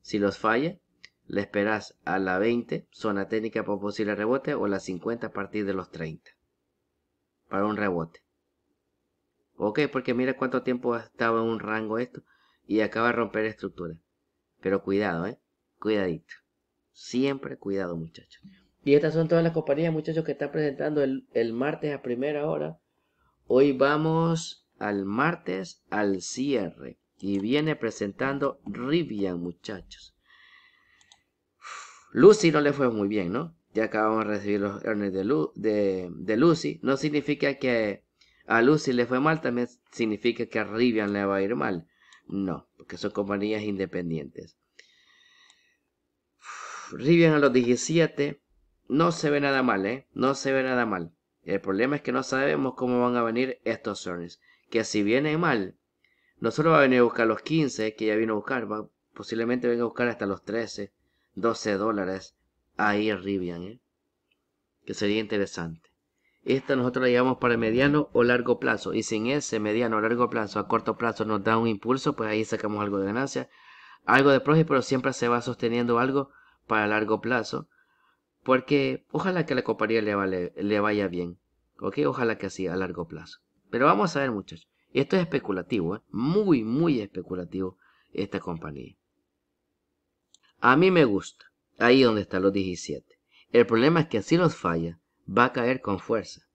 Si los falla. Le esperás a la 20, zona técnica por posible rebote, o la 50 a partir de los 30. Para un rebote. Ok, porque mira cuánto tiempo estaba en un rango esto. Y acaba de romper estructura. Pero cuidado, eh. Cuidadito. Siempre cuidado, muchachos. Y estas son todas las compañías, muchachos, que están presentando el, el martes a primera hora. Hoy vamos al martes al cierre. Y viene presentando Rivian, muchachos. Lucy no le fue muy bien, ¿no? Ya acabamos de recibir los earnings de, Lucy. No significa que a Lucy le fue mal, también significa que a Rivian le va a ir mal. No, porque son compañías independientes. Rivian a los 17 no se ve nada mal, ¿eh? No se ve nada mal. El problema es que no sabemos cómo van a venir estos earnings. Que si viene mal, no solo va a venir a buscar los 15 que ya vino a buscar, posiblemente venga a buscar hasta los 13 12 dólares ahí arriba ¿eh? que sería interesante. Esta nosotros la llevamos para mediano o largo plazo. Y sin ese mediano o largo plazo, a corto plazo nos da un impulso, pues ahí sacamos algo de ganancia. Algo de profit, pero siempre se va sosteniendo algo para largo plazo. Porque ojalá que la compañía le, le vaya bien. ¿Ok? Ojalá que así, a largo plazo. Pero vamos a ver, muchachos. Esto es especulativo, ¿eh? Muy, muy especulativo esta compañía. A mí me gusta, ahí donde están los 17. El problema es que si nos falla, va a caer con fuerza.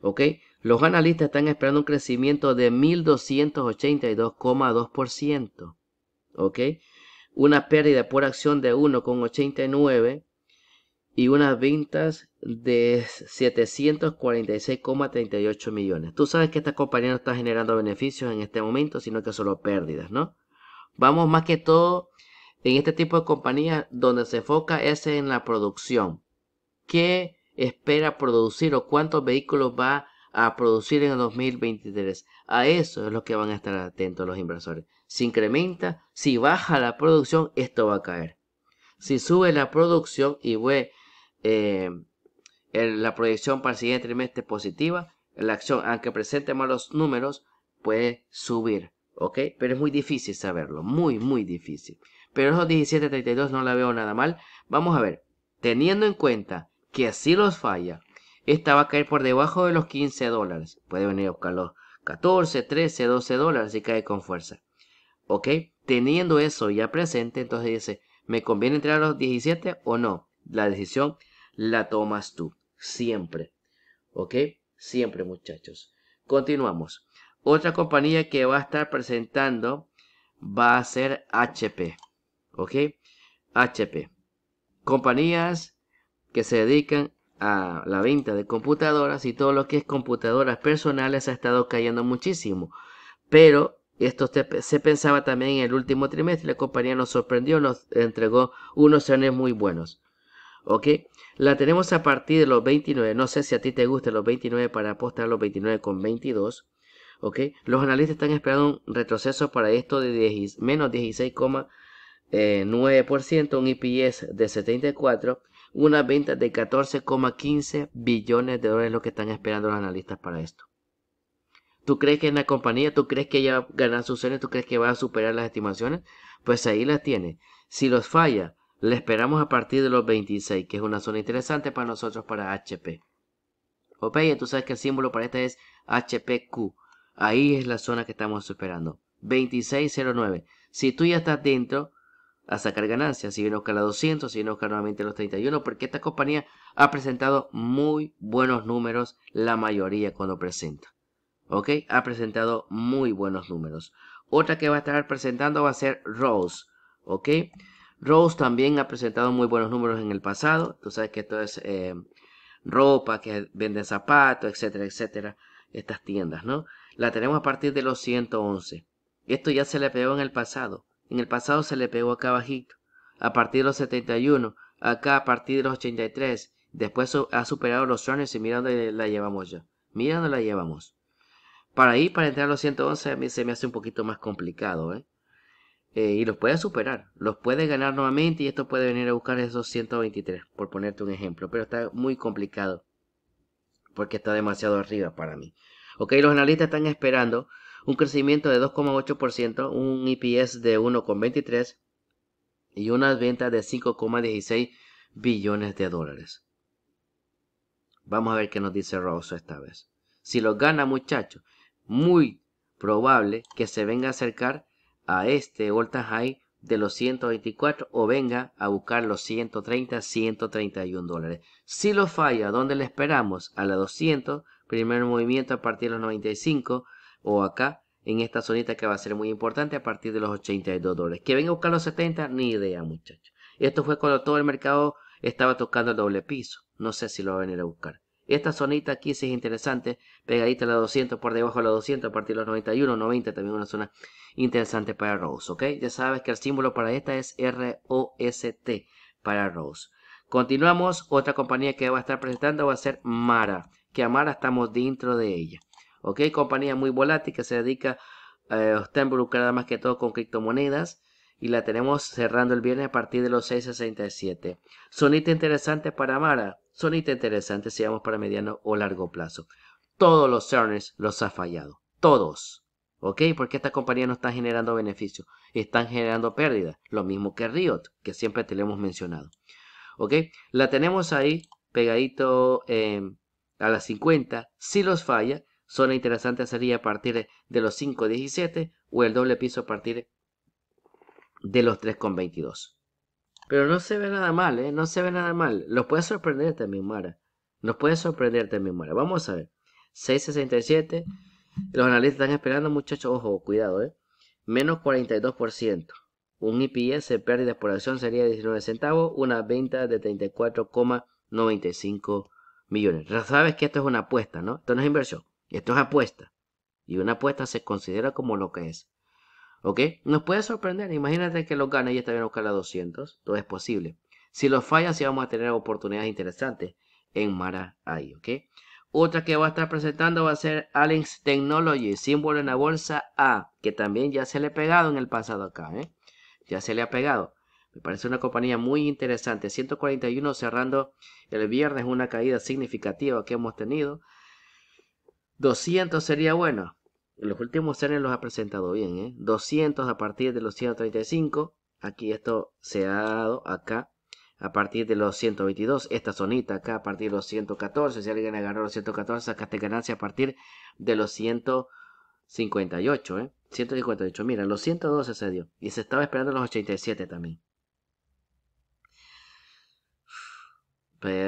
¿Ok? Los analistas están esperando un crecimiento de 1.282,2%. ¿Ok? Una pérdida por acción de 1,89 y unas ventas de 746,38 millones. Tú sabes que esta compañía no está generando beneficios en este momento, sino que solo pérdidas, ¿no? Vamos más que todo en este tipo de compañías donde se enfoca es en la producción. ¿Qué espera producir o cuántos vehículos va a producir en el 2023? A eso es lo que van a estar atentos los inversores. Si incrementa, si baja la producción, esto va a caer. Si sube la producción y ve eh, la proyección para el siguiente trimestre positiva, la acción, aunque presente malos números, puede subir. ¿Ok? Pero es muy difícil saberlo, muy, muy difícil. Pero esos 17.32 no la veo nada mal. Vamos a ver. Teniendo en cuenta que así los falla, esta va a caer por debajo de los 15 dólares. Puede venir a buscar los 14, 13, 12 dólares y cae con fuerza. ¿Ok? Teniendo eso ya presente, entonces dice, ¿me conviene entrar a los 17 o no? La decisión la tomas tú. Siempre. ¿Ok? Siempre, muchachos. Continuamos. Otra compañía que va a estar presentando va a ser HP. ¿Ok? HP. Compañías que se dedican a la venta de computadoras y todo lo que es computadoras personales ha estado cayendo muchísimo. Pero esto se pensaba también en el último trimestre. La compañía nos sorprendió, nos entregó unos earnings muy buenos. ¿Ok? La tenemos a partir de los 29. No sé si a ti te gustan los 29 para apostar los 29 con 22. ¿Ok? Los analistas están esperando un retroceso para esto de menos 16,5 9%, eh, un EPS de 74, Una venta de 14,15 billones de dólares, lo que están esperando los analistas para esto. ¿Tú crees que en la compañía, tú crees que ya va a ganar sus tú crees que va a superar las estimaciones? Pues ahí las tiene. Si los falla, le esperamos a partir de los 26, que es una zona interesante para nosotros para HP. Ok, tú sabes que el símbolo para esta es HPQ. Ahí es la zona que estamos esperando 2609. Si tú ya estás dentro, a sacar ganancias. Si viene a buscar la 200, si viene a buscar nuevamente los 31, porque esta compañía ha presentado muy buenos números la mayoría cuando presenta. ¿Ok? Ha presentado muy buenos números. Otra que va a estar presentando va a ser Rose. ¿Ok? Rose también ha presentado muy buenos números en el pasado. Tú sabes que esto es eh, ropa, que venden zapatos, etcétera, etcétera. Estas tiendas, ¿no? La tenemos a partir de los 111. Esto ya se le pegó en el pasado. En el pasado se le pegó acá bajito, a partir de los 71, acá a partir de los 83. Después ha superado los runners y mira dónde la llevamos ya. Mira dónde la llevamos. Para ir, para entrar a los 111 se me hace un poquito más complicado, ¿eh? ¿eh? y los puede superar, los puede ganar nuevamente y esto puede venir a buscar esos 123, por ponerte un ejemplo, pero está muy complicado porque está demasiado arriba para mí. Ok, los analistas están esperando un crecimiento de 2,8%, un EPS de 1,23 y unas ventas de 5,16 billones de dólares. Vamos a ver qué nos dice Rosso esta vez. Si lo gana, muchachos, muy probable que se venga a acercar a este Volta high de los 124 o venga a buscar los 130, 131 dólares. Si lo falla, ¿dónde le esperamos? A la 200, primer movimiento a partir de los 95, o acá en esta zonita que va a ser muy importante a partir de los 82 dólares. Que venga a buscar los 70, ni idea, muchachos. Esto fue cuando todo el mercado estaba tocando el doble piso. No sé si lo va a venir a buscar. Esta zonita aquí sí es interesante, pegadita a la 200, por debajo de la 200, a partir de los 91, 90, también una zona interesante para Rose, ¿ok? Ya sabes que el símbolo para esta es ROST para Rose. Continuamos, otra compañía que va a estar presentando va a ser Mara, que a Mara estamos dentro de ella. ¿ok? Compañía muy volátil que se dedica, eh, está involucrada más que todo con criptomonedas y la tenemos cerrando el viernes a partir de los 6.67. Sonita interesante para Mara, sonita interesante si vamos para mediano o largo plazo. Todos los earnings los ha fallado, todos. ¿Ok? Porque esta compañía no está generando beneficios, están generando pérdidas. Lo mismo que Riot, que siempre te lo hemos mencionado. ¿Ok? La tenemos ahí pegadito eh, a las 50. Si los falla, Zona interesante sería a partir de los 5.17 o el doble piso a partir de los 3.22. Pero no se ve nada mal, ¿eh? No se ve nada mal. Los puede sorprender también, Mara. Nos puede sorprender también, Mara. Vamos a ver. 6.67. Los analistas están esperando, muchachos. Ojo, cuidado, ¿eh? Menos 42%. Un IPS de pérdida por exploración sería 19 centavos. Una venta de 34,95 millones. Ya sabes que esto es una apuesta, ¿no? Esto no es inversión. Esto es apuesta. Y una apuesta se considera como lo que es. ¿Ok? Nos puede sorprender. Imagínate que lo gana y está en buscar la 200. Todo es posible. Si lo falla, sí vamos a tener oportunidades interesantes en Mara ahí. ¿Ok? Otra que va a estar presentando va a ser Alex Technology, símbolo en la bolsa A, que también ya se le ha pegado en el pasado acá. ¿eh? Ya se le ha pegado. Me parece una compañía muy interesante. 141 cerrando el viernes, una caída significativa que hemos tenido. 200 sería bueno. Los últimos años los ha presentado bien, ¿eh? 200 a partir de los 135. Aquí esto se ha dado acá a partir de los 122. Esta zonita acá a partir de los 114. Si alguien agarró los 114, sacaste ganancia a partir de los 158, ¿eh? 158, mira, los 112 se dio. Y se estaba esperando los 87 también.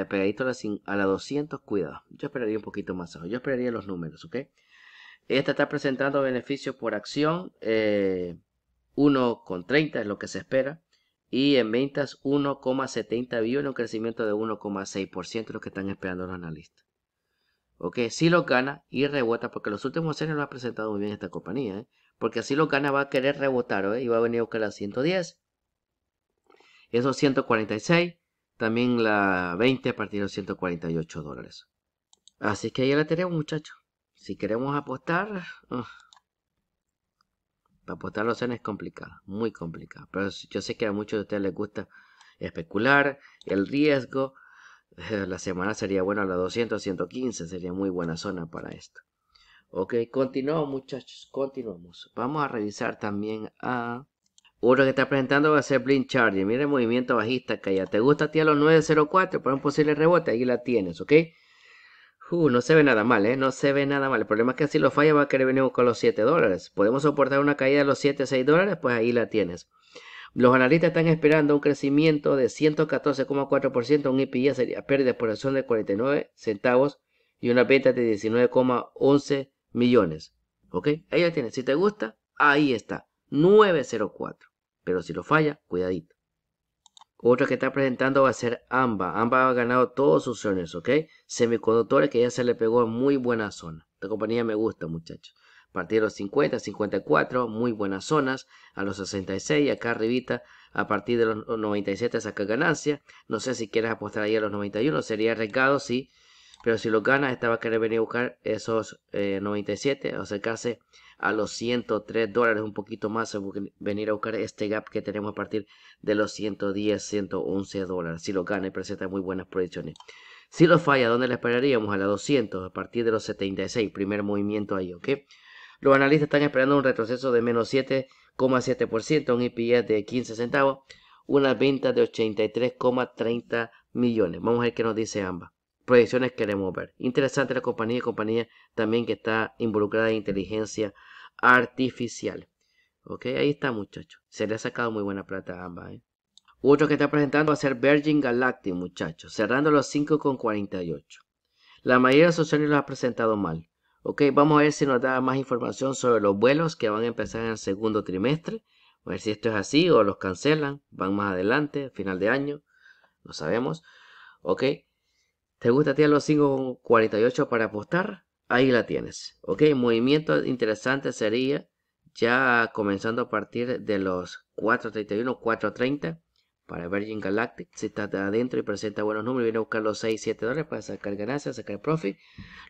pegadito a la, 200, cuidado. Yo esperaría un poquito más abajo. Yo esperaría los números, ¿ok? Esta está presentando beneficios por acción 1,30 eh, es lo que se espera. Y en ventas 1,70 en un crecimiento de 1,6% lo que están esperando los analistas. ¿Ok? Si lo gana y rebota, porque los últimos años lo ha presentado muy bien esta compañía, ¿eh? Porque si lo gana va a querer rebotar, ¿eh? Y va a venir a buscar a 110. Esos 146 también la 20 a partir de 148 dólares. Así que ahí la tenemos, muchachos. Si queremos apostar... para apostar los cenes es complicado, muy complicado. Pero yo sé que a muchos de ustedes les gusta especular, el riesgo. Eh, la semana sería buena la 200, 115, sería muy buena zona para esto. Ok, continuamos muchachos, continuamos. Vamos a revisar también a uno que está presentando va a ser Blind Charger. Mira el movimiento bajista que ya ¿Te gusta a ti a los 904 para un posible rebote? Ahí la tienes, ¿ok? Uh, no se ve nada mal, ¿eh? No se ve nada mal. El problema es que si lo falla va a querer venir con los 7 dólares. ¿Podemos soportar una caída de los 7, 6 dólares? Pues ahí la tienes. Los analistas están esperando un crecimiento de 114,4%, un EPS sería pérdida por acción de 49 centavos y una venta de 19,11 millones. ¿Ok? Ahí la tienes. Si te gusta, ahí está. 904. Pero si lo falla, cuidadito. Otra que está presentando va a ser AMBA. AMBA ha ganado todos sus zones, ¿ok? Semiconductores que ya se le pegó en muy buena zona. Esta compañía me gusta, muchachos. A partir de los 50, 54, muy buenas zonas. A los 66, acá arribita, a partir de los 97 saca ganancia. No sé si quieres apostar ahí a los 91, sería arriesgado, sí. Si pero si lo gana, esta va a querer venir a buscar esos eh, 97, acercarse a los 103 dólares, un poquito más, venir a buscar este gap que tenemos a partir de los 110, 111 dólares. Si lo gana, presenta muy buenas proyecciones. Si lo falla, ¿dónde le esperaríamos? A la 200, a partir de los 76, primer movimiento ahí, ¿ok? Los analistas están esperando un retroceso de menos 7,7%, un EPS de 15 centavos, una venta de 83,30 millones. Vamos a ver qué nos dice ambas proyecciones queremos ver. Interesante la compañía, compañía también que está involucrada en inteligencia artificial. Ok, ahí está muchachos. Se le ha sacado muy buena plata a ambas. ¿eh? Otro que está presentando va a ser Virgin Galactic muchachos, cerrando los 5,48. La mayoría de los usuarios los ha presentado mal. Ok, vamos a ver si nos da más información sobre los vuelos que van a empezar en el segundo trimestre. A ver si esto es así o los cancelan, van más adelante, final de año, no sabemos. Ok, ¿Te gusta a ti a los 5.48 para apostar? Ahí la tienes. Ok, movimiento interesante sería ya comenzando a partir de los 4.31, 4.30 para Virgin Galactic. Si está adentro y presenta buenos números, viene a buscar los 6, 7 dólares para sacar ganancias, sacar profit.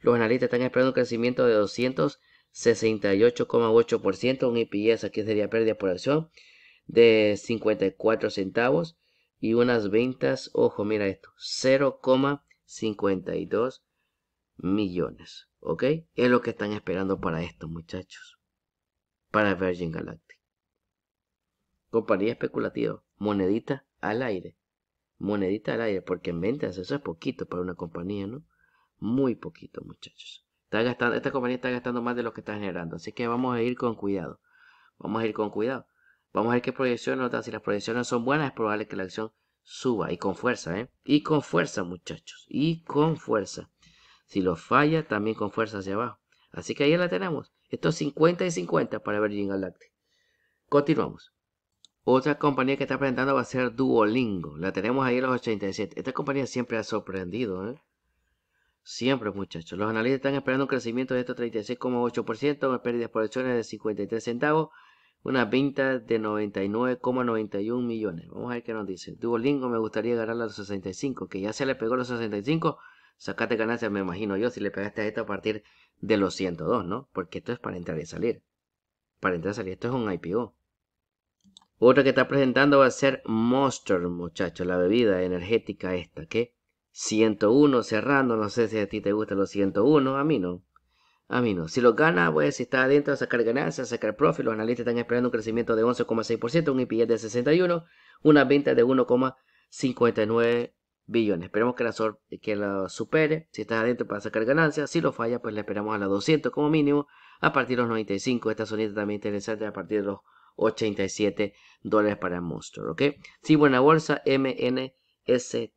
Los analistas están esperando un crecimiento de 268,8%, un EPS aquí sería pérdida por acción de 54 centavos y unas ventas, ojo, mira esto, 0,8. 52 millones. ¿Ok? Es lo que están esperando para estos muchachos. Para Virgin Galactic. Compañía especulativa. Monedita al aire. Monedita al aire. Porque en ventas eso es poquito para una compañía, ¿no? Muy poquito, muchachos. Está gastando, esta compañía está gastando más de lo que está generando. Así que vamos a ir con cuidado. Vamos a ir con cuidado. Vamos a ver qué proyecciones nos Si las proyecciones son buenas, es probable que la acción suba y con fuerza, ¿eh? Y con fuerza, muchachos, y con fuerza. Si lo falla, también con fuerza hacia abajo. Así que ahí la tenemos. estos 50 y 50 para Virgin Galactic. Continuamos. Otra compañía que está presentando va a ser Duolingo. La tenemos ahí en los 87. Esta compañía siempre ha sorprendido, ¿eh? Siempre, muchachos. Los analistas están esperando un crecimiento de estos 36,8%, pérdidas por acciones de 53 centavos una venta de 99,91 millones. Vamos a ver qué nos dice. Duolingo me gustaría ganar los 65, que ya se le pegó los 65. Sacate ganancia, me imagino yo, si le pegaste a esto a partir de los 102, ¿no? Porque esto es para entrar y salir. Para entrar y salir, esto es un IPO. Otra que está presentando va a ser Monster, muchachos, la bebida energética esta, ¿qué? 101 cerrando, no sé si a ti te gusta los 101, a mí no a mí Si lo gana, pues si está adentro a sacar ganancias, sacar profit, los analistas están esperando un crecimiento de 11,6%, un e IPS de 61, una venta de 1,59 billones. Esperemos que la, que la supere. Si está adentro para pues, sacar ganancias, si lo falla, pues le esperamos a la 200 como mínimo a partir de los 95. Esta sonita también interesante a partir de los 87 dólares para Monster. ¿Ok? Sí, buena bolsa, MNST.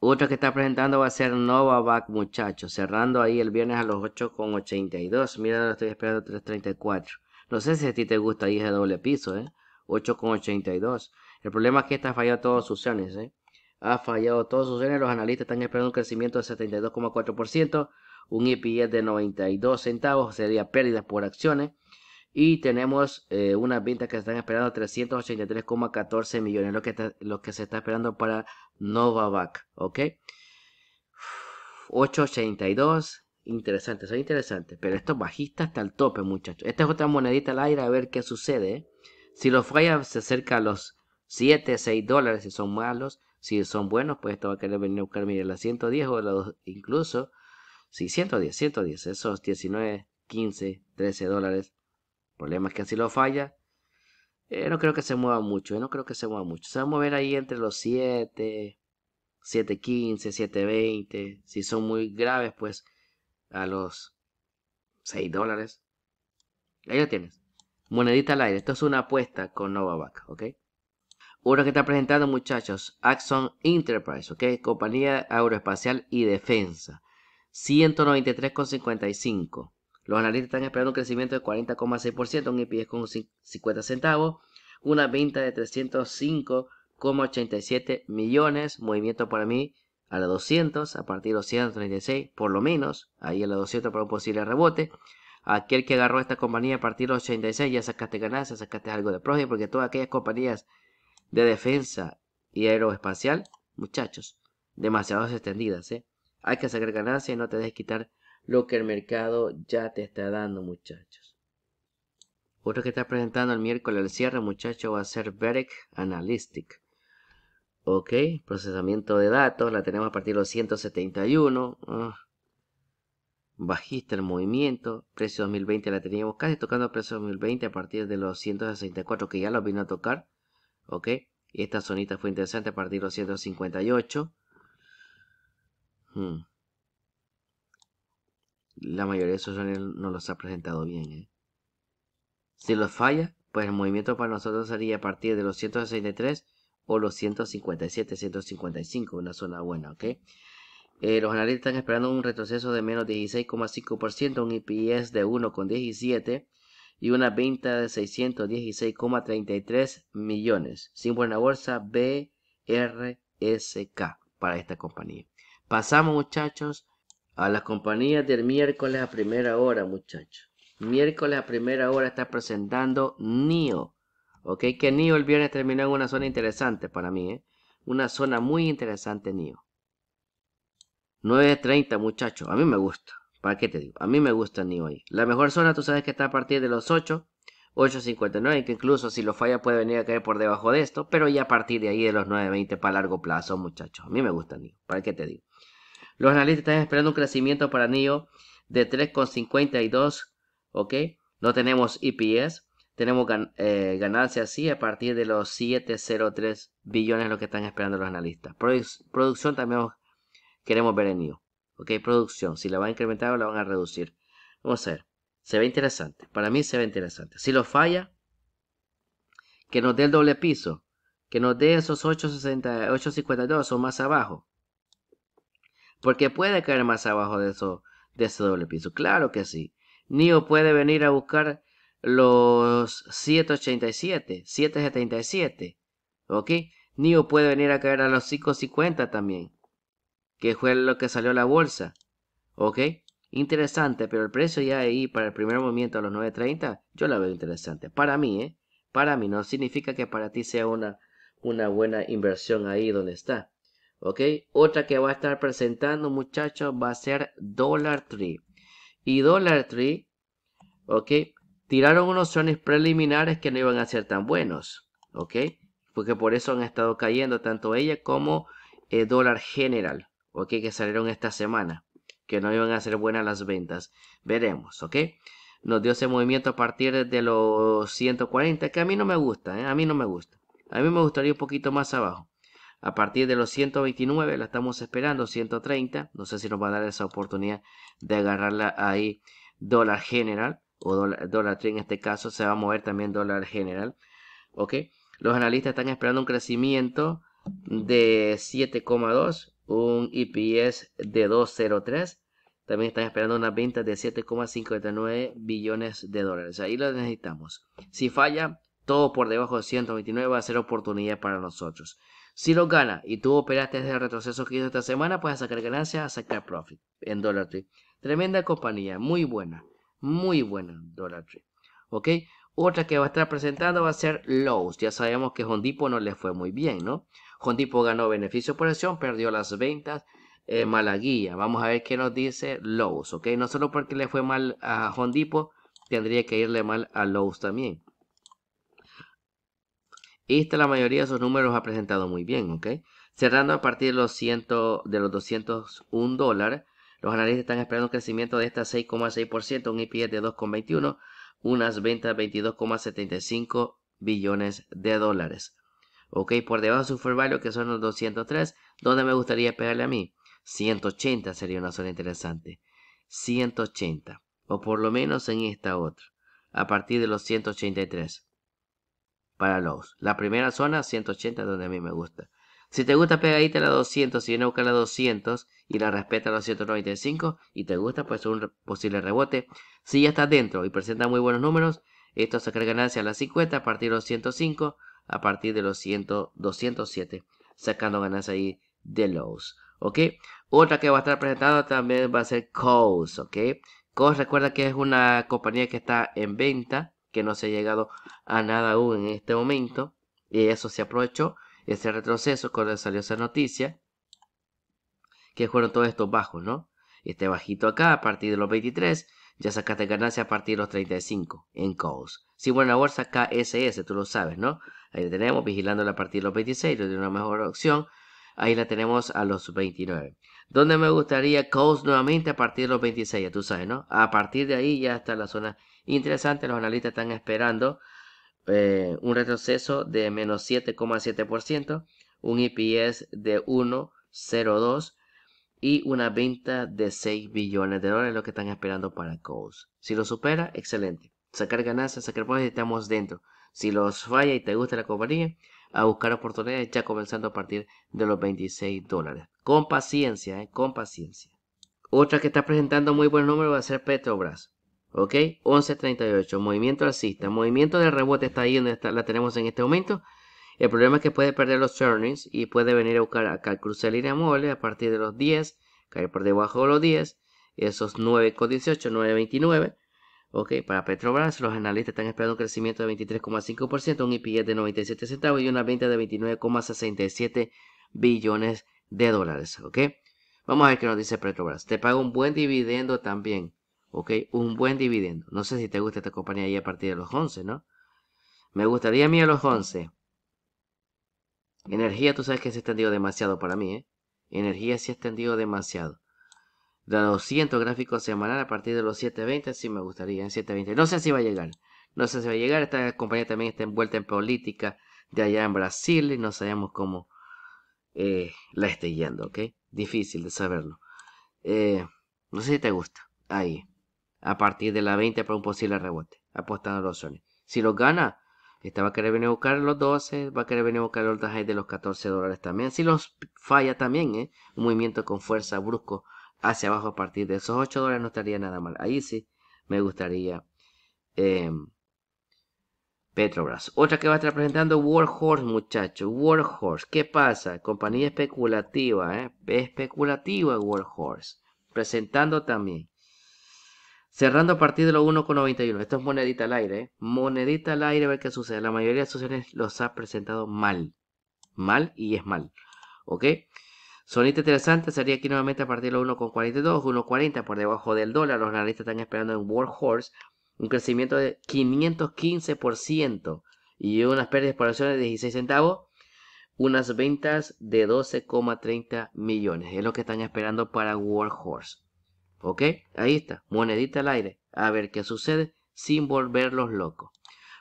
Otra que está presentando va a ser Novavax, muchachos. Cerrando ahí el viernes a los 8,82. Mira, lo estoy esperando 3,34. No sé si a ti te gusta ahí ese doble piso, ¿eh? 8,82. El problema es que está ha fallado todos sus cenes, ¿eh? Ha fallado todos sus cenes. Los analistas están esperando un crecimiento de 72,4%. Un EPS de 92 centavos. Sería pérdidas por acciones. Y tenemos eh, una unas ventas que están esperando 383,14 millones, lo que, lo que se está esperando para back, ¿ok? 8.82, interesante, son interesantes, pero esto bajista hasta el tope, muchachos. Esta es otra monedita al aire, a ver qué sucede. Si lo falla, se acerca a los 7, 6 dólares, si son malos. Si son buenos, pues esto va a querer venir a buscar, mire, la 110 o la incluso, si 110, 110, esos 19, 15, 13 dólares. El problema es que si lo falla, eh, no creo que se mueva mucho, eh, no creo que se mueva mucho. Se va a mover ahí entre los 7, 715, 720. Si son muy graves, pues a los 6 dólares. Ahí lo tienes. Monedita al aire. Esto es una apuesta con Novavac, ¿ok? Uno que está presentando, muchachos, Axon Enterprise, ¿ok? Compañía Aeroespacial y Defensa. 193,55. Los analistas están esperando un crecimiento de 40,6%, un EPS con 50 centavos, una venta de 305,87 millones, movimiento para mí a la 200, a partir de los 136, por lo menos, ahí a la 200 para un posible rebote. Aquel que agarró esta compañía a partir de los 86, ya sacaste ganancias, sacaste algo de profit, porque todas aquellas compañías de defensa y aeroespacial, muchachos, demasiado extendidas, ¿eh? Hay que sacar ganancias y no te dejes quitar lo que el mercado ya te está dando, muchachos. Otro que está presentando el miércoles el cierre, muchachos, va a ser Berek Analytic. Ok, procesamiento de datos, la tenemos a partir de los 171. Bajiste ah. bajista el movimiento, precio 2020 la teníamos casi tocando el precio 2020 a partir de los 164 que ya lo vino a tocar. Ok, y esta zonita fue interesante a partir de los 158 la mayoría de sus no los ha presentado bien. ¿eh? Si los falla, pues el movimiento para nosotros sería a partir de los 163 o los 157, 155, una zona buena, ¿ok? Eh, los analistas están esperando un retroceso de menos 16,5%, un IPS de 1,17 y una venta de 616,33 millones. Sin buena bolsa BRSK para esta compañía. Pasamos muchachos a las compañías del miércoles a primera hora, muchachos. Miércoles a primera hora está presentando NIO. Ok, que NIO el viernes terminó en una zona interesante para mí, ¿eh? Una zona muy interesante, NIO. 9.30, muchachos. A mí me gusta. ¿Para qué te digo? A mí me gusta NIO ahí. La mejor zona, tú sabes que está a partir de los 8. 8.59, que incluso si lo falla puede venir a caer por debajo de esto, pero ya a partir de ahí de los 9.20 para largo plazo, muchachos. A mí me gusta NIO. ¿Para qué te digo? Los analistas están esperando un crecimiento para NIO de 3,52, ¿ok? No tenemos EPS, tenemos así eh, ganancias a partir de los 7,03 billones lo que están esperando los analistas. producción también queremos ver en NIO, ¿ok? Producción, si la van a incrementar o la van a reducir. Vamos a ver, se ve interesante, para mí se ve interesante. Si lo falla, que nos dé el doble piso, que nos dé esos 8,52 o más abajo, porque puede caer más abajo de, eso, de ese doble piso. Claro que sí. NIO puede venir a buscar los 787, 777. ¿Ok? NIO puede venir a caer a los 550 también. Que fue lo que salió la bolsa. ¿Ok? Interesante, pero el precio ya ahí para el primer movimiento a los 9.30, yo la veo interesante. Para mí, ¿eh? Para mí, no significa que para ti sea una, una buena inversión ahí donde está. ¿Ok? Otra que va a estar presentando, muchachos, va a ser Dollar Tree. Y Dollar Tree, ¿ok? Tiraron unos sones preliminares que no iban a ser tan buenos, ¿ok? Porque por eso han estado cayendo tanto ella como el eh, Dollar General, ¿ok? Que salieron esta semana, que no iban a ser buenas las ventas. Veremos, ¿ok? Nos dio ese movimiento a partir de los 140, que a mí no me gusta, ¿eh? A mí no me gusta. A mí me gustaría un poquito más abajo. A partir de los 129 la estamos esperando, 130. No sé si nos va a dar esa oportunidad de agarrarla ahí. Dólar general o dólar, 3 en este caso se va a mover también dólar general. ¿Ok? Los analistas están esperando un crecimiento de 7,2, un EPS de 2,03. También están esperando una venta de 7,59 billones de dólares. Ahí lo necesitamos. Si falla, todo por debajo de 129 va a ser oportunidad para nosotros. Si lo gana y tú operaste desde el retroceso que hizo esta semana, puedes sacar ganancias a sacar profit en Dollar Tree. Tremenda compañía, muy buena, muy buena Dollar Tree. ¿Ok? Otra que va a estar presentando va a ser Lowe's. Ya sabemos que Hondipo no le fue muy bien, ¿no? Hondipo ganó beneficio por acción, perdió las ventas, eh, mala guía. Vamos a ver qué nos dice Lowe's, ¿ok? No solo porque le fue mal a Hondipo, tendría que irle mal a Lowe's también. Esta la mayoría de esos números ha presentado muy bien, ¿ok? Cerrando a partir de los, de los 201 dólares, los analistas están esperando un crecimiento de esta 6,6%, un IPS e de 2,21, unas ventas de 22,75 billones de dólares. Ok, por debajo de su fair value, que son los 203, ¿dónde me gustaría pegarle a mí? 180 sería una zona interesante. 180, o por lo menos en esta otra, a partir de los 183 para los. La primera zona, 180, donde a mí me gusta. Si te gusta pegadita la 200, si viene a buscar la 200 y la respeta a los 195 y te gusta, pues un posible rebote. Si ya está dentro y presenta muy buenos números, esto sacar ganancia a las 50 a partir de los 105, a partir de los 100, 207, sacando ganancia ahí de los ¿Ok? Otra que va a estar presentada también va a ser COS. ¿Ok? COS recuerda que es una compañía que está en venta que no se ha llegado a nada aún en este momento. Y eso se aprovechó, ese retroceso cuando salió esa noticia, que fueron todos estos bajos, ¿no? Este bajito acá a partir de los 23, ya sacaste ganancia a partir de los 35 en calls. Si buena bolsa KSS, tú lo sabes, ¿no? Ahí la tenemos vigilándola a partir de los 26, de una mejor opción. Ahí la tenemos a los 29 donde me gustaría Coast nuevamente a partir de los 26, tú sabes, ¿no? A partir de ahí ya está la zona interesante, los analistas están esperando eh, un retroceso de menos 7,7%, un EPS de 1,02 y una venta de 6 billones de dólares, lo que están esperando para Coast. Si lo supera, excelente. Sacar ganancias, sacar y estamos dentro. Si los falla y te gusta la compañía, a buscar oportunidades ya comenzando a partir de los 26 dólares. Con paciencia, eh, con paciencia. Otra que está presentando muy buen número va a ser Petrobras. ¿Ok? 11.38. Movimiento alcista. Movimiento de rebote está ahí donde la tenemos en este momento. El problema es que puede perder los earnings y puede venir a buscar acá el cruce de línea móvil a partir de los 10. Caer por debajo de los 10. Esos 9,18, 9,29. Ok, para Petrobras los analistas están esperando un crecimiento de 23,5%, un IPS de 97 centavos y una venta de 29,67 billones de dólares, ¿ok? Vamos a ver qué nos dice Petrobras. Te paga un buen dividendo también, ¿ok? Un buen dividendo. No sé si te gusta esta compañía ahí a partir de los 11, ¿no? Me gustaría a mí a los 11. Energía, tú sabes que se ha extendido demasiado para mí, ¿eh? Energía se ha extendido demasiado. De 200 gráficos semanal a partir de los 7.20, sí me gustaría, en ¿eh? 7.20. No sé si va a llegar. No sé si va a llegar. Esta compañía también está envuelta en política de allá en Brasil y no sabemos cómo eh, la esté yendo, ¿ok? Difícil de saberlo. Eh, no sé si te gusta. Ahí. A partir de la 20 para un posible rebote. Apostando a los soles. Si los gana, esta va a querer venir a buscar los 12. Va a querer venir a buscar el de los 14 dólares también. Si los falla también, ¿eh? Un movimiento con fuerza brusco hacia abajo a partir de esos 8 dólares no estaría nada mal. Ahí sí me gustaría eh, Petrobras. Otra que va a estar presentando muchacho, muchachos. Horse, ¿Qué pasa? Compañía especulativa, ¿eh? Especulativa Horse, Presentando también. Cerrando a partir de los 1,91. Esto es monedita al aire, ¿eh? Monedita al aire, ver qué sucede. La mayoría de las los ha presentado mal. Mal y es mal. ¿Ok? Sonita interesante sería aquí nuevamente a partir de los 1,42, 1,40 por debajo del dólar. Los analistas están esperando en Horse un crecimiento de 515% y unas pérdidas por acciones de 16 centavos, unas ventas de 12,30 millones. Es lo que están esperando para Warhorse. ¿Ok? Ahí está, monedita al aire. A ver qué sucede sin volverlos locos.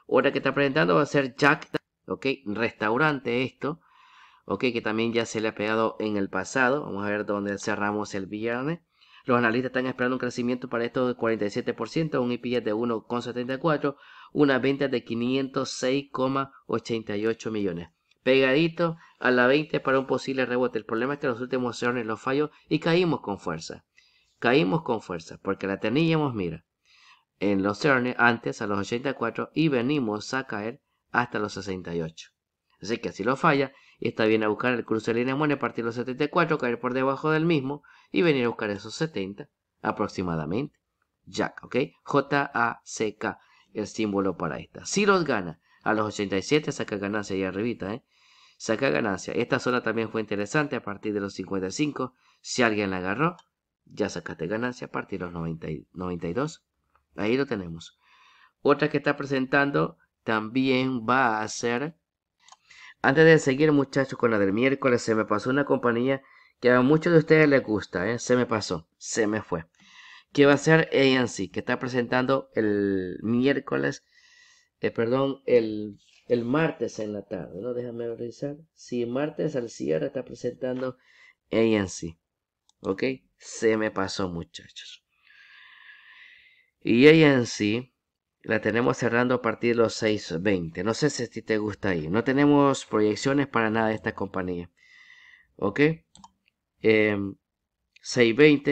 Ahora que está presentando va a ser Jack, ¿ok? Restaurante esto, ¿ok? Que también ya se le ha pegado en el pasado. Vamos a ver dónde cerramos el viernes. Los analistas están esperando un crecimiento para esto de 47%, un IPS de 1,74, una venta de 506,88 millones. Pegadito a la 20 para un posible rebote. El problema es que los últimos CERN los falló y caímos con fuerza. Caímos con fuerza porque la teníamos, mira, en los cernes antes a los 84 y venimos a caer hasta los 68. Así que si lo falla, y está bien a buscar el cruce de línea moneda a partir de los 74, caer por debajo del mismo y venir a buscar esos 70 aproximadamente. Jack, ¿ok? J-A-C-K, el símbolo para esta. Si los gana a los 87, saca ganancia ahí arribita, ¿eh? Saca ganancia. Esta zona también fue interesante a partir de los 55. Si alguien la agarró, ya sacaste ganancia a partir de los 90 92. Ahí lo tenemos. Otra que está presentando también va a ser antes de seguir, muchachos, con la del miércoles, se me pasó una compañía que a muchos de ustedes les gusta, ¿eh? se me pasó, se me fue. Que va a ser ANC, que está presentando el miércoles, eh, perdón, el, el, martes en la tarde, ¿no? Déjame revisar. Sí, martes al cierre está presentando ANC. ¿Ok? Se me pasó, muchachos. Y ANC la tenemos cerrando a partir de los 6.20. No sé si te gusta ahí. No tenemos proyecciones para nada de esta compañía. ¿Ok? 6.20.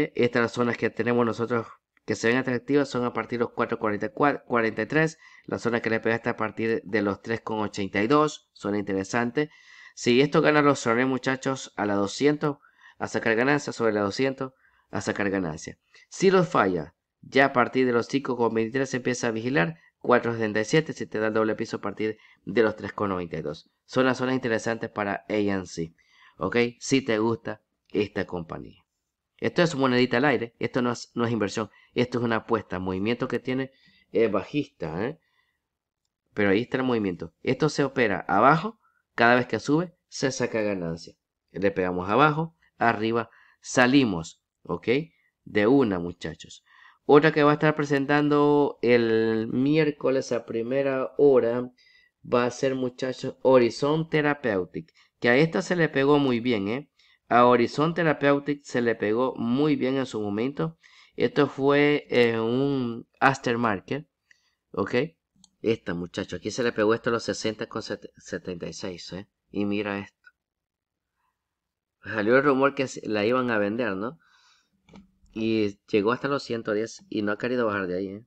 Em, estas las zonas que tenemos nosotros que se ven atractivas son a partir de los 4.43. La zona que le pegaste a partir de los 3.82. son interesante. Si esto gana los salen, muchachos, a la 200, a sacar ganancia sobre la 200, a sacar ganancia. Si los falla, ya a partir de los 5,23 empieza a vigilar. 4,77 si te da el doble piso a partir de los 3,92. Son las zonas interesantes para ANC. ¿Ok? Si te gusta esta compañía. Esto es monedita al aire. Esto no es, inversión. Esto es una apuesta. Movimiento que tiene bajista. ¿eh? Pero ahí está el movimiento. Esto se opera abajo. Cada vez que sube, se saca ganancia. Le pegamos abajo. Arriba. Salimos. ¿Ok? De una, muchachos. Otra que va a estar presentando el miércoles a primera hora va a ser, muchachos, Horizon Therapeutic. Que a esta se le pegó muy bien, ¿eh? A Horizon Therapeutic se le pegó muy bien en su momento. Esto fue eh, un Market ¿ok? Esta, muchachos, aquí se le pegó esto a los 60 con 76, ¿eh? Y mira esto. Salió el rumor que la iban a vender, ¿no? Y llegó hasta los 110 y no ha querido bajar de ahí. ¿eh?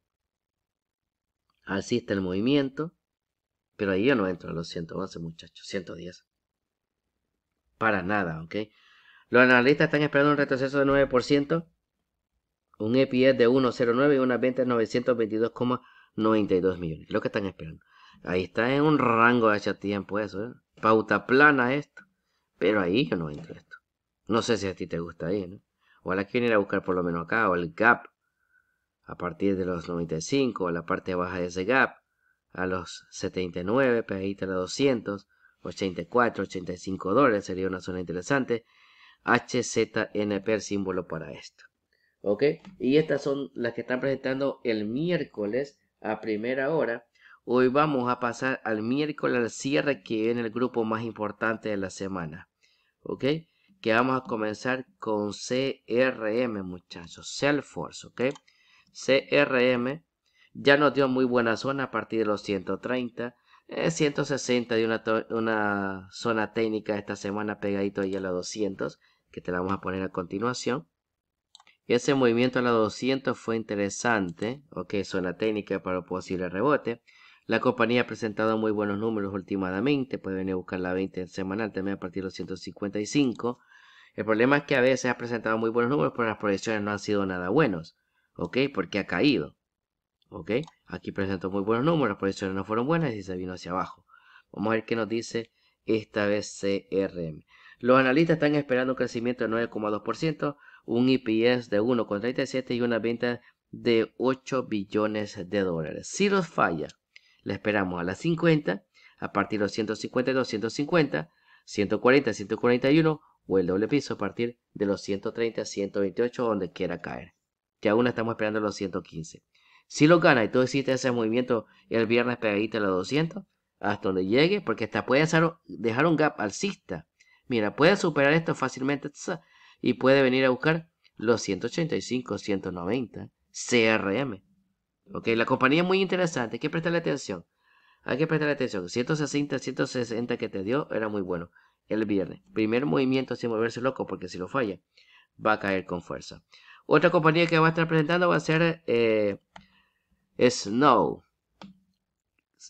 Así está el movimiento. Pero ahí yo no entro a los 111, muchachos. 110. Para nada, ¿ok? Los analistas están esperando un retroceso de 9%, un EPS de 1,09 y una ventas de 922,92 millones. Lo que están esperando. Ahí está en un rango de hace tiempo eso, ¿eh? Pauta plana esto. Pero ahí yo no entro esto. No sé si a ti te gusta ahí, ¿no? la que viene a buscar por lo menos acá, o el gap, a partir de los 95, la parte baja de ese gap, a los 79, pegadita a los 200, 84, 85 dólares, sería una zona interesante. HZNP, el símbolo para esto. ¿Ok? Y estas son las que están presentando el miércoles a primera hora. Hoy vamos a pasar al miércoles al cierre que es el grupo más importante de la semana. ¿Ok? que vamos a comenzar con CRM, muchachos. Salesforce, ¿ok? CRM ya nos dio muy buena zona a partir de los 130. 160 eh, de una, una, zona técnica esta semana pegadito ahí a los 200, que te la vamos a poner a continuación. ese movimiento a la 200 fue interesante, ok, zona técnica para posible rebote. La compañía ha presentado muy buenos números últimamente, pueden venir a buscar la 20 semanal también a partir de los 155. El problema es que a veces ha presentado muy buenos números, pero las proyecciones no han sido nada buenos. ¿Ok? Porque ha caído. ¿Ok? Aquí presentó muy buenos números, las proyecciones no fueron buenas y se vino hacia abajo. Vamos a ver qué nos dice esta vez CRM. Los analistas están esperando un crecimiento de 9,2%, un EPS de 1,37 y una venta de 8 billones de dólares. Si los falla, Le esperamos a las 50, a partir de los 150 250, 140, 141 o el doble piso a partir de los 130 a 128 donde quiera caer. Que aún estamos esperando los 115. Si lo gana y tú hiciste ese movimiento el viernes pegadito a los 200, hasta donde llegue, porque hasta puede dejar un gap alcista. Mira, puede superar esto fácilmente y puede venir a buscar los 185, 190 CRM. Ok, la compañía es muy interesante, hay que prestarle atención. Hay que prestarle atención. 160, 160 que te dio era muy bueno el viernes. Primer movimiento sin volverse loco, porque si lo falla, va a caer con fuerza. Otra compañía que va a estar presentando va a ser eh, Snow.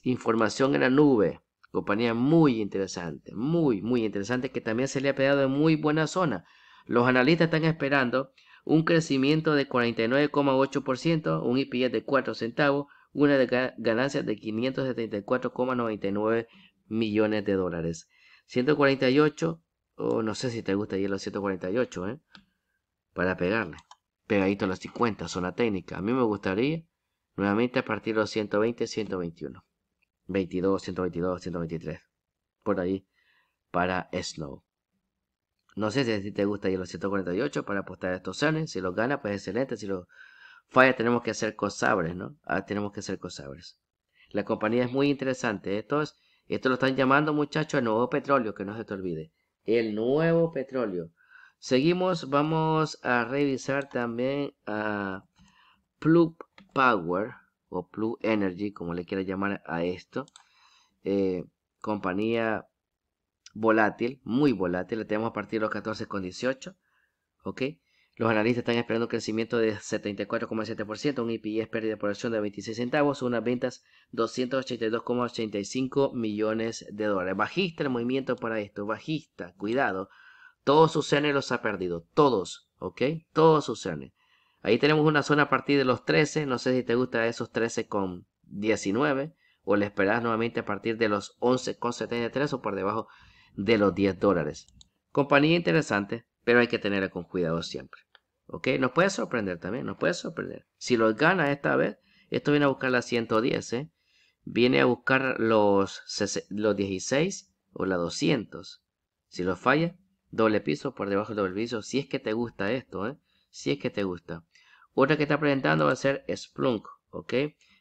Información en la nube. Compañía muy interesante, muy, muy interesante, que también se le ha pegado en muy buena zona. Los analistas están esperando un crecimiento de 49,8%, un IPS de 4 centavos, una de ganancia de 574,99 millones de dólares. 148, o no sé si te gusta ir a los 148, ¿eh? Para pegarle. Pegadito a los 50, son la técnica. A mí me gustaría nuevamente a partir de los 120, 121. 22, 122, 123. Por ahí para Snow. No sé si te gusta ir a los 148 para apostar a estos zones. Si los gana, pues excelente. Si los falla, tenemos que hacer cosabres, ¿no? Ah, tenemos que hacer cosabres. La compañía es muy interesante. Esto ¿eh? es esto lo están llamando, muchachos, el nuevo petróleo, que no se te olvide. El nuevo petróleo. Seguimos, vamos a revisar también a Plug Power o Plug Energy, como le quiera llamar a esto. Eh, compañía volátil, muy volátil. La tenemos a partir de los 14,18. ¿Ok? Los analistas están esperando un crecimiento de 74,7%, un EPS pérdida por acción de 26 centavos, unas ventas 282,85 millones de dólares. Bajista el movimiento para esto, bajista, cuidado. Todos sus CN los ha perdido, todos, ¿ok? Todos sus CN. Ahí tenemos una zona a partir de los 13, no sé si te gusta esos 13 con 19 o le esperas nuevamente a partir de los 11 con 73 o por debajo de los 10 dólares. Compañía interesante, pero hay que tenerla con cuidado siempre. ¿Ok? Nos puede sorprender también, nos puede sorprender. Si los gana esta vez, esto viene a buscar la 110, ¿eh? Viene a buscar los, los 16 o la 200. Si los falla, doble piso por debajo del doble piso. Si es que te gusta esto, ¿eh? Si es que te gusta. Otra que está presentando va a ser Splunk, ¿ok?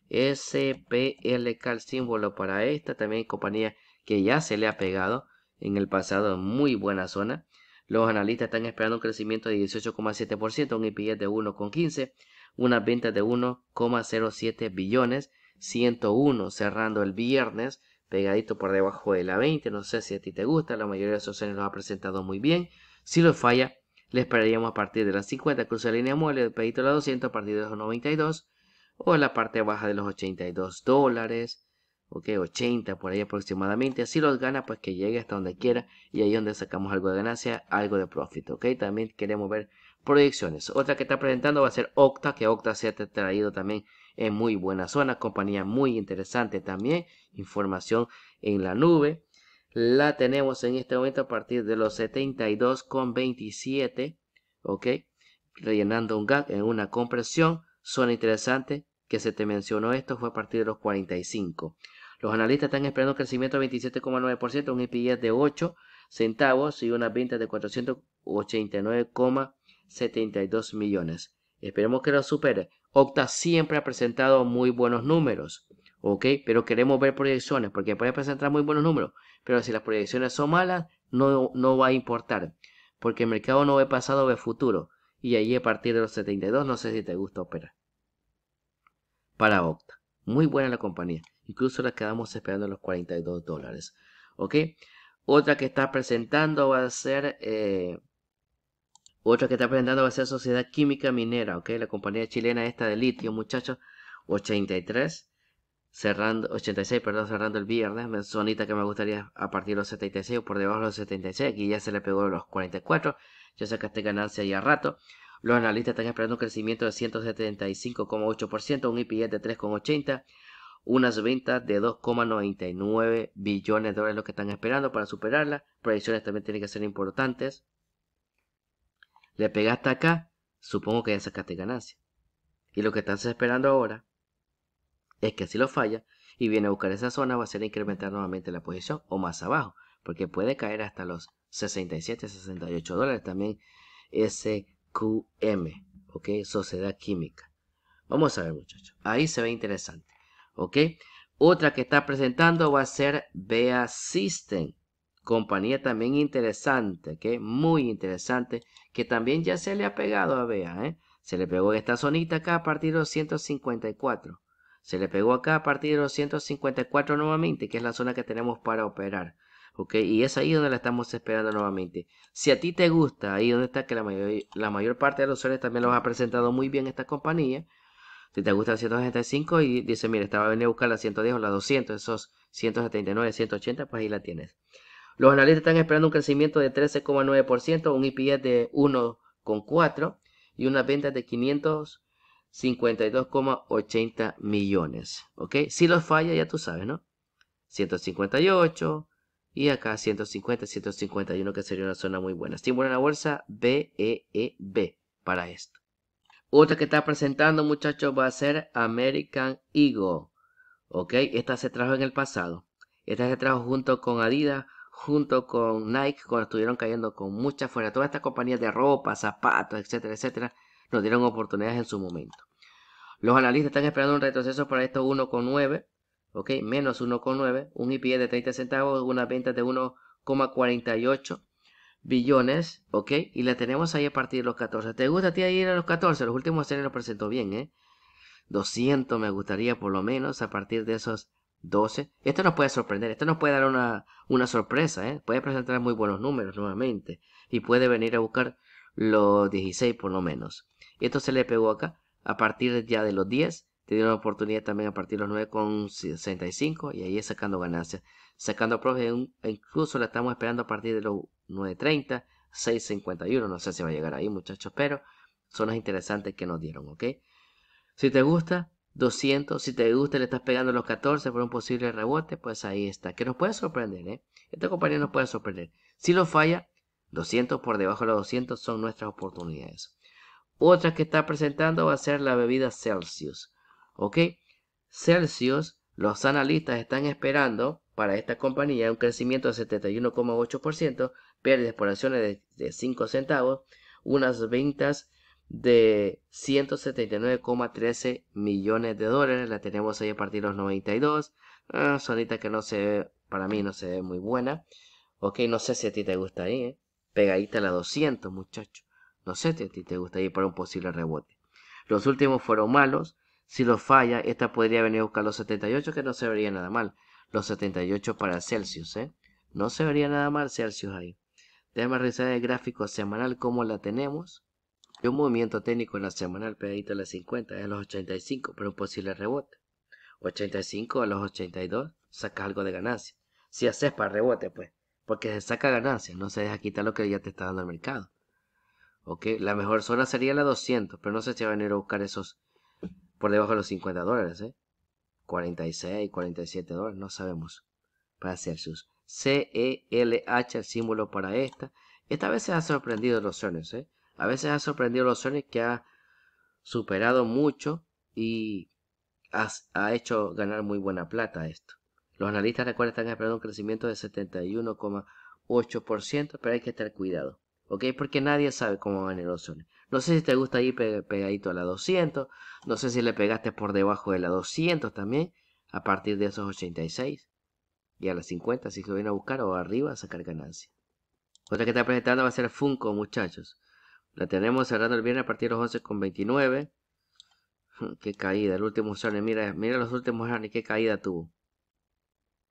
SPLK el símbolo para esta. También compañía que ya se le ha pegado en el pasado en muy buena zona. Los analistas están esperando un crecimiento de 18,7%, un IPS de 1,15, unas ventas de 1,07 billones, 101 cerrando el viernes, pegadito por debajo de la 20. No sé si a ti te gusta, la mayoría de esos años nos ha presentado muy bien. Si lo falla, le esperaríamos a partir de las 50, cruza la línea mueble, pegadito la 200 a partir de los 92 o en la parte baja de los 82 dólares ok, 80 por ahí aproximadamente, así los gana pues que llegue hasta donde quiera y ahí donde sacamos algo de ganancia, algo de profit, ok, también queremos ver proyecciones, otra que está presentando va a ser Octa, que Octa se ha traído también en muy buena zona, compañía muy interesante también, información en la nube, la tenemos en este momento a partir de los 72,27, ok, rellenando un gap en una compresión, zona interesante, que se te mencionó esto fue a partir de los 45. Los analistas están esperando crecimiento de 27,9%, un EPS de 8 centavos y unas ventas de 489,72 millones. Esperemos que lo supere. Octa siempre ha presentado muy buenos números, ¿ok? Pero queremos ver proyecciones, porque puede presentar muy buenos números, pero si las proyecciones son malas, no, no va a importar, porque el mercado no ve pasado, ve futuro. Y allí a partir de los 72, no sé si te gusta operar para Octa. Muy buena la compañía. Incluso la quedamos esperando los 42 dólares. ¿Ok? Otra que está presentando va a ser... Eh, otra que está presentando va a ser Sociedad Química Minera. ¿Ok? La compañía chilena esta de litio, muchachos. 83 cerrando 86, perdón, cerrando el viernes, me sonita que me gustaría a partir de los 76 por debajo de los 76, aquí ya se le pegó los 44, ya sacaste ganancia ya rato. Los analistas están esperando un crecimiento de 175,8%, un EPS de 3,80%, unas ventas de 2,99 billones de dólares lo que están esperando para superarla. Proyecciones también tienen que ser importantes. Le pegaste acá, supongo que ya sacaste ganancia. Y lo que están esperando ahora es que si lo falla y viene a buscar esa zona va a ser incrementar nuevamente la posición o más abajo, porque puede caer hasta los 67, 68 dólares también ese QM, ¿ok? Sociedad Química. Vamos a ver, muchachos. Ahí se ve interesante, ¿ok? Otra que está presentando va a ser Bea System. Compañía también interesante, que Muy interesante, que también ya se le ha pegado a Bea, ¿eh? Se le pegó esta zonita acá a partir de 254, Se le pegó acá a partir de 254 nuevamente, que es la zona que tenemos para operar. ¿ok? Y es ahí donde la estamos esperando nuevamente. Si a ti te gusta, ahí donde está que la mayor, la mayor parte de los usuarios también los ha presentado muy bien esta compañía. Si te gusta la 165 y dice, mira, estaba venir a buscar la 110 o la 200, esos 179, 180, pues ahí la tienes. Los analistas están esperando un crecimiento de 13,9%, un IPS de 1,4 y unas ventas de 552,80 millones. ¿Ok? Si los falla, ya tú sabes, ¿no? 158, y acá 150, 151, que sería una zona muy buena. Estimula la bolsa BEEB e, e, para esto. Otra que está presentando, muchachos, va a ser American Eagle. ¿Ok? Esta se trajo en el pasado. Esta se trajo junto con Adidas, junto con Nike, cuando estuvieron cayendo con mucha fuera Todas estas compañías de ropa, zapatos, etcétera, etcétera, nos dieron oportunidades en su momento. Los analistas están esperando un retroceso para estos 1,9 ¿ok? Menos 1,9, un IP e de 30 centavos, Una venta de 1,48 billones, ¿ok? Y la tenemos ahí a partir de los 14. ¿Te gusta a ti ir a los 14? Los últimos años lo presentó bien, ¿eh? 200 me gustaría por lo menos a partir de esos 12. Esto nos puede sorprender, esto nos puede dar una, una sorpresa, ¿eh? Puede presentar muy buenos números nuevamente y puede venir a buscar los 16 por lo menos. Esto se le pegó acá a partir ya de los 10 te una la oportunidad también a partir de los 9,65 y ahí es sacando ganancias. Sacando un. incluso la estamos esperando a partir de los 9.30, 6.51. No sé si va a llegar ahí, muchachos, pero son las interesantes que nos dieron, ¿ok? Si te gusta, 200. Si te gusta, le estás pegando los 14 por un posible rebote, pues ahí está. Que nos puede sorprender, ¿eh? Esta compañía nos puede sorprender. Si lo falla, 200 por debajo de los 200 son nuestras oportunidades. Otra que está presentando va a ser la bebida Celsius. ¿Ok? Celsius, los analistas están esperando para esta compañía un crecimiento de 71,8%, pérdidas por acciones de, 5 centavos, unas ventas de 179,13 millones de dólares. La tenemos ahí a partir de los 92. Ah, sonita que no se ve, para mí no se ve muy buena. Ok, no sé si a ti te gusta ahí, ¿eh? Pegadita la 200, muchacho. No sé si a ti te gusta ahí para un posible rebote. Los últimos fueron malos. Si lo falla, esta podría venir a buscar los 78, que no se vería nada mal. Los 78 para Celsius, ¿eh? No se vería nada mal Celsius ahí. Déjame revisar el gráfico semanal como la tenemos. Hay un movimiento técnico en la semanal pegadito a las 50, a los 85, pero un posible rebote. 85 a los 82, saca algo de ganancia. Si haces para rebote, pues. Porque se saca ganancia, no se deja quitar lo que ya te está dando el mercado. Ok, la mejor zona sería la 200, pero no sé si va a venir a buscar esos por debajo de los 50 dólares, ¿eh? 46, 47 dólares, no sabemos. Para Celsius. E H, el símbolo para esta. Esta vez se ha sorprendido los zones. ¿eh? A veces ha sorprendido los zones que ha superado mucho y ha hecho ganar muy buena plata esto. Los analistas, que están esperando un crecimiento de 71,8%, pero hay que tener cuidado. ¿ok? Porque nadie sabe cómo van los zones. No sé si te gusta ahí pegadito a la 200, no sé si le pegaste por debajo de la 200 también, a partir de esos 86, y a las 50 si se viene a buscar o arriba a sacar ganancia. Otra que está presentando va a ser Funko, muchachos. La tenemos cerrando el viernes a partir de los 11.29. Hmm, qué caída, el último zone. mira, mira los últimos zones. qué caída tuvo.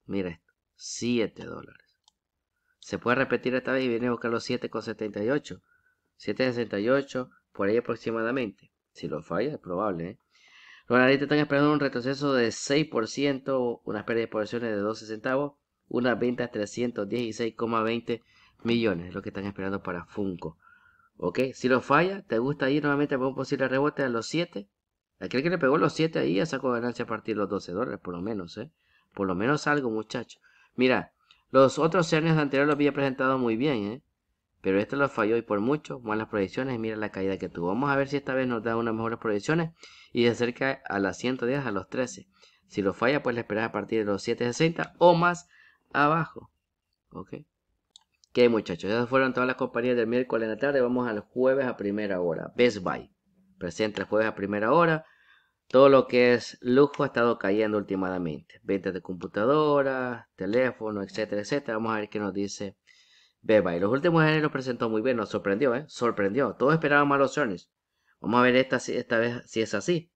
Mira esto, 7 dólares. Se puede repetir esta vez y viene a buscar los 7,78. 7,68, por ahí aproximadamente. Si lo falla, es probable. ¿eh? Los analistas están esperando un retroceso de 6%, unas pérdidas de acciones de 12 centavos, unas ventas 316,20 millones, es lo que están esperando para Funko. ¿Ok? Si lo falla, te gusta ir nuevamente por un posible rebote a los 7. Aquel que le pegó los 7 ahí ya sacó ganancia a partir de los 12 dólares, por lo menos, ¿eh? Por lo menos algo, muchachos. Mira, los otros años anteriores los había presentado muy bien, ¿eh? Pero este lo falló y por mucho, malas proyecciones, mira la caída que tuvo. Vamos a ver si esta vez nos da unas mejores proyecciones y de acerca a las 110, a los 13. Si lo falla, pues le esperas a partir de los 760 o más abajo. ¿Ok? ¿Qué muchachos? Esas fueron todas las compañías del miércoles en la tarde. Vamos al jueves a primera hora. Best Buy. Presenta el jueves a primera hora todo lo que es lujo ha estado cayendo últimamente. Ventas de computadoras, teléfonos, etcétera, etcétera. Vamos a ver qué nos dice Beba. los últimos años nos presentó muy bien, nos sorprendió, ¿eh? Sorprendió. Todos esperaban malos earnings. Vamos a ver esta, esta vez si es así.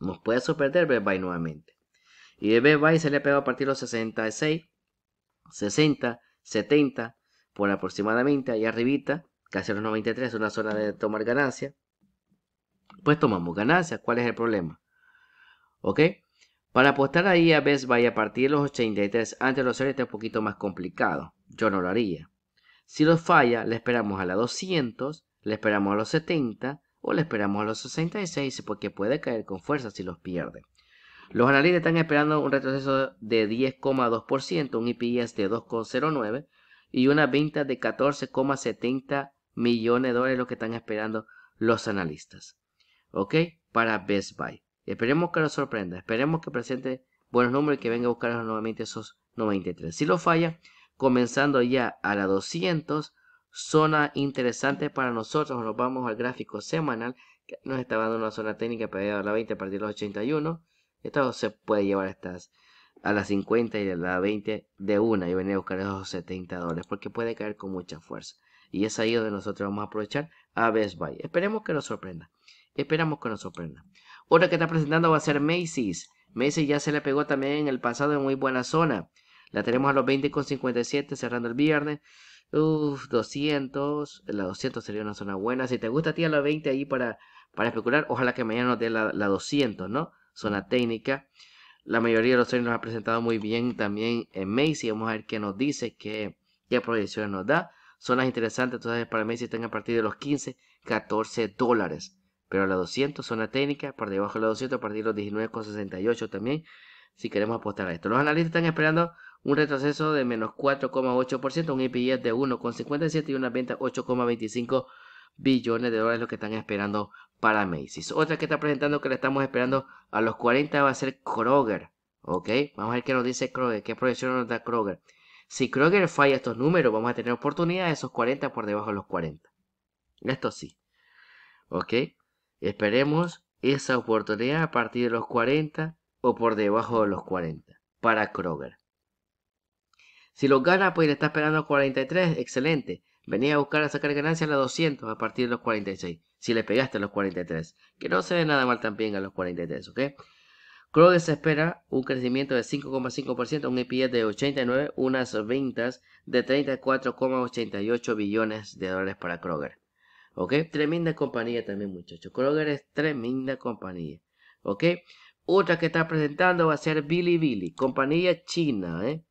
Nos puede sorprender Beba nuevamente. Y de se le ha pegado a partir de los 66, 60, 70, por aproximadamente, ahí arribita, casi a los 93, una zona de tomar ganancia. Pues tomamos ganancias. ¿Cuál es el problema? ¿Ok? Para apostar ahí a Best vaya a partir de los 83 antes de los 70 está un poquito más complicado. Yo no lo haría. Si los falla, le esperamos a la 200, le esperamos a los 70 o le esperamos a los 66 porque puede caer con fuerza si los pierde. Los analistas están esperando un retroceso de 10,2%, un EPS de 2,09 y una venta de 14,70 millones de dólares lo que están esperando los analistas. ¿ok? Para Best Buy. Esperemos que nos sorprenda, esperemos que presente buenos números y que venga a buscar nuevamente esos 93. Si lo falla, comenzando ya a la 200, zona interesante para nosotros, nos vamos al gráfico semanal, que nos está dando una zona técnica para a la 20 a partir de los 81. Esto se puede llevar estas a las 50 y a la 20 de una y venir a buscar esos 70 dólares, porque puede caer con mucha fuerza. Y es ahí donde nosotros vamos a aprovechar a Best Buy. Esperemos que nos sorprenda. Esperamos que nos sorprenda. Otra que está presentando va a ser Macy's. Macy's ya se le pegó también en el pasado en muy buena zona. La tenemos a los 20,57 cerrando el viernes. Uf, 200. La 200 sería una zona buena. Si te gusta a ti a la 20 ahí para, para especular, ojalá que mañana nos dé la, 200, ¿no? Zona técnica. La mayoría de los años nos ha presentado muy bien también en Macy. Vamos a ver qué nos dice, qué, qué proyecciones nos da. Zonas interesantes, entonces para Macy están a partir de los 15, 14 dólares. Pero la 200, zona técnica, por debajo de los 200, a partir de los 19,68 también, si queremos apostar a esto. Los analistas están esperando un retroceso de menos 4,8%, un EPS de 1,57 y venta de 8,25 billones de dólares lo que están esperando para Macy's. Otra que está presentando que le estamos esperando a los 40 va a ser Kroger. Ok, vamos a ver qué nos dice Kroger, qué proyección nos da Kroger. Si Kroger falla estos números, vamos a tener oportunidad de esos 40 por debajo de los 40. Esto sí. Ok, Esperemos esa oportunidad a partir de los 40 o por debajo de los 40 para Kroger. Si los gana, pues le está esperando 43, excelente. Venía a buscar a sacar ganancias a los 200 a partir de los 46. Si le pegaste a los 43, que no se ve nada mal también a los 43, ¿ok? Kroger se espera un crecimiento de 5,5%, un EPS de 89, unas ventas de 34,88 billones de dólares para Kroger. ¿Ok? Tremenda compañía también, muchachos. Kroger es tremenda compañía. ¿Ok? Otra que está presentando va a ser Billy, compañía china, ¿eh?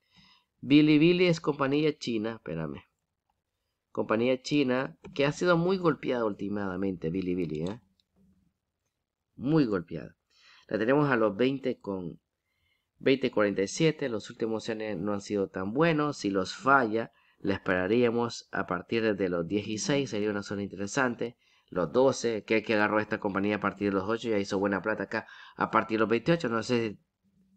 Billy es compañía china, espérame. Compañía china que ha sido muy golpeada últimamente, Billy ¿eh? Muy golpeada. La tenemos a los 20 con 20.47, los últimos años no han sido tan buenos, si los falla, la esperaríamos a partir de los 16, sería una zona interesante. Los 12, que que agarró esta compañía a partir de los 8, ya hizo buena plata acá a partir de los 28, no sé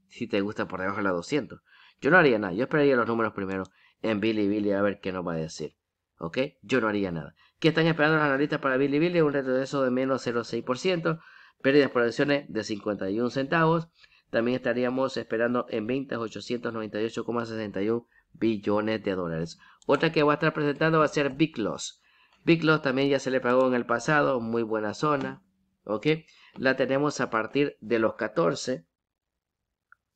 si te gusta por debajo de la 200. Yo no haría nada, yo esperaría los números primero en Billy Billy a ver qué nos va a decir. ¿Ok? Yo no haría nada. ¿Qué están esperando los analistas para Billy Billy? Un retroceso de menos 0,6%, pérdidas por acciones de 51 centavos. También estaríamos esperando en ventas 898,61 billones de dólares. Otra que va a estar presentando va a ser Big Loss. Big Loss también ya se le pagó en el pasado, muy buena zona. ¿Ok? La tenemos a partir de los 14.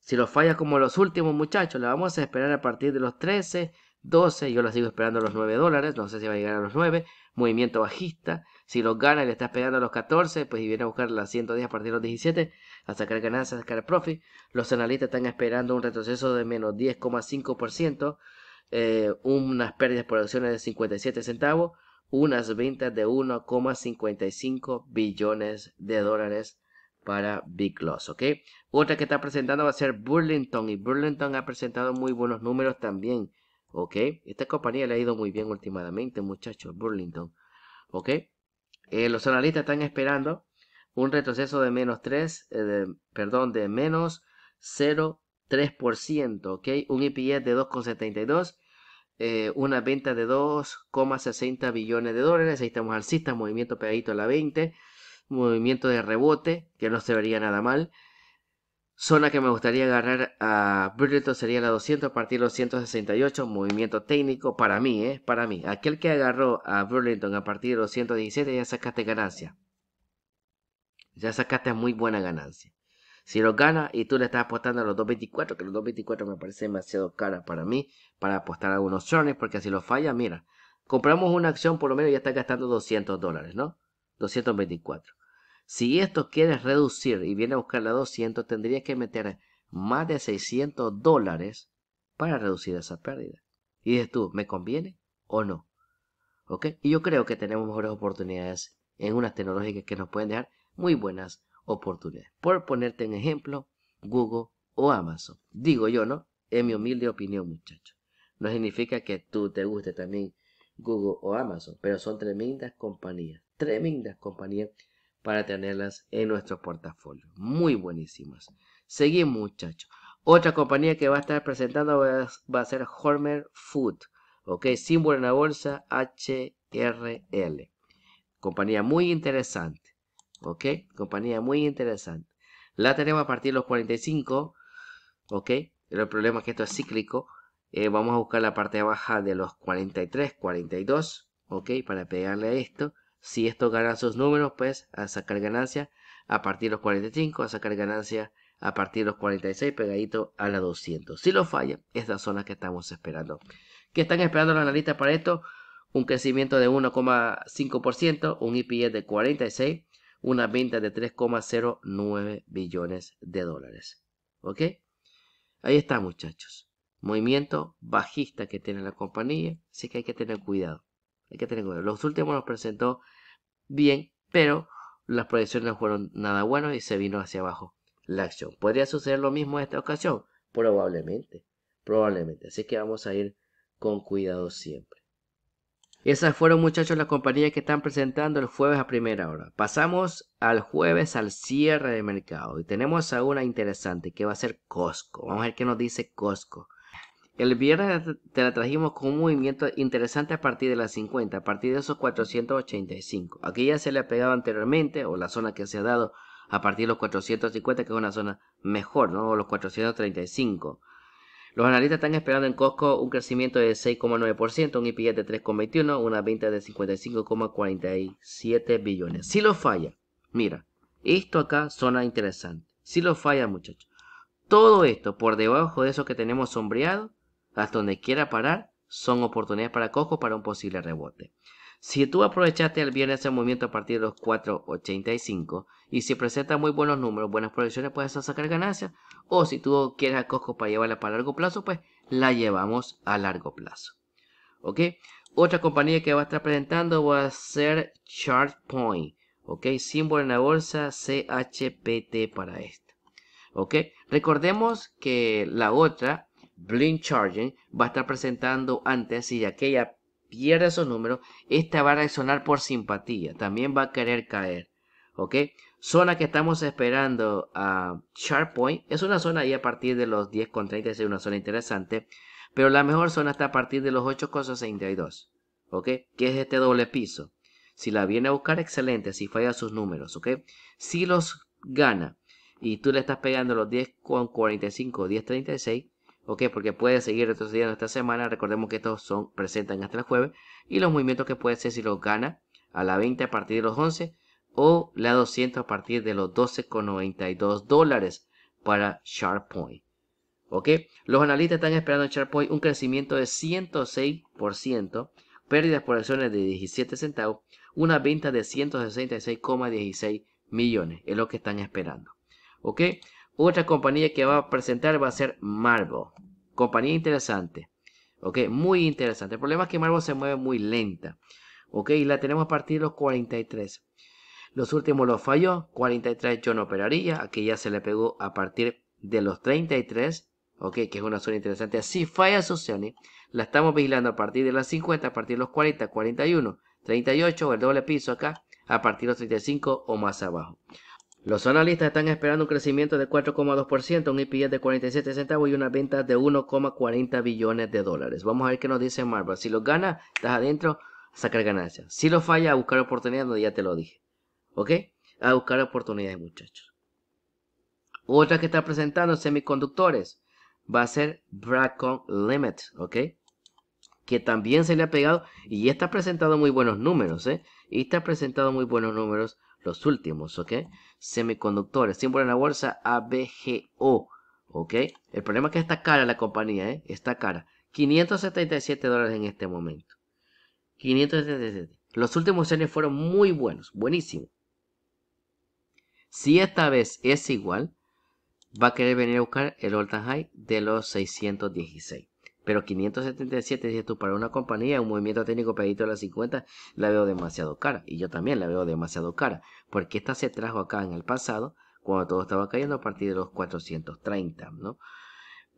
Si los falla como los últimos muchachos, la vamos a esperar a partir de los 13, 12. Yo la sigo esperando a los 9 dólares. No sé si va a llegar a los 9. Movimiento bajista. Si los gana y le está pegando a los 14, pues y viene a buscar las 110 a partir de los 17, a sacar ganancias, a sacar profit. Los analistas están esperando un retroceso de menos 10,5%, eh, unas pérdidas por acciones de 57 centavos, unas ventas de 1,55 billones de dólares para Big Loss, ¿ok? Otra que está presentando va a ser Burlington y Burlington ha presentado muy buenos números también, ¿ok? Esta compañía le ha ido muy bien últimamente, muchachos, Burlington, ¿ok? Eh, los analistas están esperando un retroceso de menos 3, eh, de, perdón, de menos 0,3%, ¿ok? Un EPS de 2,72, eh, una venta de 2,60 billones de dólares, ahí estamos alcistas, movimiento pegadito a la 20, movimiento de rebote, que no se vería nada mal, Zona que me gustaría agarrar a Burlington sería la 200 a partir de los 168. Movimiento técnico para mí, ¿eh? Para mí. Aquel que agarró a Burlington a partir de los 117 ya sacaste ganancia. Ya sacaste muy buena ganancia. Si lo gana y tú le estás apostando a los 224, que los 224 me parece demasiado cara para mí, para apostar a algunos shorts, porque si lo falla, mira, compramos una acción por lo menos ya está gastando 200 dólares, ¿no? 224. Si esto quieres reducir y viene a buscar la 200, tendrías que meter más de 600 dólares para reducir esa pérdida. Y dices tú, ¿me conviene o no? ¿Ok? Y yo creo que tenemos mejores oportunidades en unas tecnológicas que nos pueden dar muy buenas oportunidades. Por ponerte en ejemplo, Google o Amazon. Digo yo, ¿no? Es mi humilde opinión, muchachos. No significa que tú te guste también Google o Amazon, pero son tremendas compañías, tremendas compañías para tenerlas en nuestro portafolio. Muy buenísimas. Seguimos muchachos. Otra compañía que va a estar presentando va, a ser Hormer Food. Ok, símbolo en la bolsa HRL. Compañía muy interesante. Ok, compañía muy interesante. La tenemos a partir de los 45. Ok, el problema es que esto es cíclico. Eh, vamos a buscar la parte baja de los 43, 42. Ok, para pegarle a esto. Si esto gana sus números, pues a sacar ganancia a partir de los 45, a sacar ganancia a partir de los 46 pegadito a la 200. Si lo falla, es la zona que estamos esperando. ¿Qué están esperando los analistas para esto? Un crecimiento de 1,5%, un IPS de 46, una venta de 3,09 billones de dólares. ¿Ok? Ahí está muchachos. Movimiento bajista que tiene la compañía, así que hay que tener cuidado. Hay que tener Los últimos los presentó bien, pero las proyecciones no fueron nada buenas y se vino hacia abajo la acción. ¿Podría suceder lo mismo en esta ocasión? Probablemente, probablemente. Así que vamos a ir con cuidado siempre. Esas fueron muchachos las compañías que están presentando el jueves a primera hora. Pasamos al jueves al cierre de mercado y tenemos a una interesante que va a ser Costco. Vamos a ver qué nos dice Costco. El viernes te la trajimos con un movimiento interesante a partir de las 50, a partir de esos 485. Aquí ya se le ha pegado anteriormente, o la zona que se ha dado a partir de los 450, que es una zona mejor, ¿no? O los 435. Los analistas están esperando en Costco un crecimiento de 6,9%, un IPI de 3,21, una venta de 55,47 billones. Si lo falla, mira, esto acá zona interesante. Si lo falla, muchachos. Todo esto por debajo de eso que tenemos sombreado hasta donde quiera parar son oportunidades para Coco para un posible rebote. Si tú aprovechaste el viernes el movimiento a partir de los 4.85 y si presenta muy buenos números, buenas proyecciones, puedes sacar ganancias. O si tú quieres a coco para llevarla para largo plazo, pues la llevamos a largo plazo. ¿Ok? Otra compañía que va a estar presentando va a ser Point. ¿Ok? Símbolo en la bolsa CHPT para esta. ¿Ok? Recordemos que la otra Blind Charging va a estar presentando antes y aquella pierde esos números, esta va a reaccionar por simpatía, también va a querer caer, ¿ok? Zona que estamos esperando a Sharp Point, es una zona ahí a partir de los 10.30, es una zona interesante, pero la mejor zona está a partir de los 8.62, ¿ok? Que es este doble piso. Si la viene a buscar, excelente, si falla sus números, ¿ok? Si los gana y tú le estás pegando los 10.45, 10.36, ¿ok? Porque puede seguir retrocediendo esta semana. Recordemos que estos son, presentan hasta el jueves. Y los movimientos que puede ser si los gana a la 20 a partir de los 11 o la 200 a partir de los 12,92 dólares para SharePoint. ¿Ok? Los analistas están esperando en SharePoint un crecimiento de 106%, pérdidas por acciones de 17 centavos, una venta de 166,16 millones. Es lo que están esperando. ¿Ok? Otra compañía que va a presentar va a ser Marvel. Compañía interesante. Ok, muy interesante. El problema es que Marvel se mueve muy lenta. Ok, y la tenemos a partir de los 43. Los últimos los falló. 43 yo no operaría. Aquí ya se le pegó a partir de los 33. Ok, que es una zona interesante. Así falla su Sony, la estamos vigilando a partir de las 50, a partir de los 40, 41, 38 o el doble piso acá, a partir de los 35 o más abajo. Los analistas están esperando un crecimiento de 4,2%, un EPS de 47 centavos y una venta de 1,40 billones de dólares. Vamos a ver qué nos dice Marvel. Si lo gana, estás adentro a sacar ganancias. Si lo falla, a buscar oportunidades, ya te lo dije. ¿Ok? A buscar oportunidades, muchachos. Otra que está presentando semiconductores va a ser bracon Limit, ¿ok? Que también se le ha pegado y está presentado muy buenos números, ¿eh? Y está presentado muy buenos números los últimos, ¿ok? Semiconductores, símbolo en la bolsa ABGO, ¿ok? El problema es que está cara la compañía, ¿eh? Está cara. 577 dólares en este momento. 577. Los últimos años fueron muy buenos, buenísimo. Si esta vez es igual, va a querer venir a buscar el all high de los 616. Pero 577, si tú, para una compañía, un movimiento técnico pedito a las 50, la veo demasiado cara. Y yo también la veo demasiado cara. Porque esta se trajo acá en el pasado, cuando todo estaba cayendo a partir de los 430, ¿no?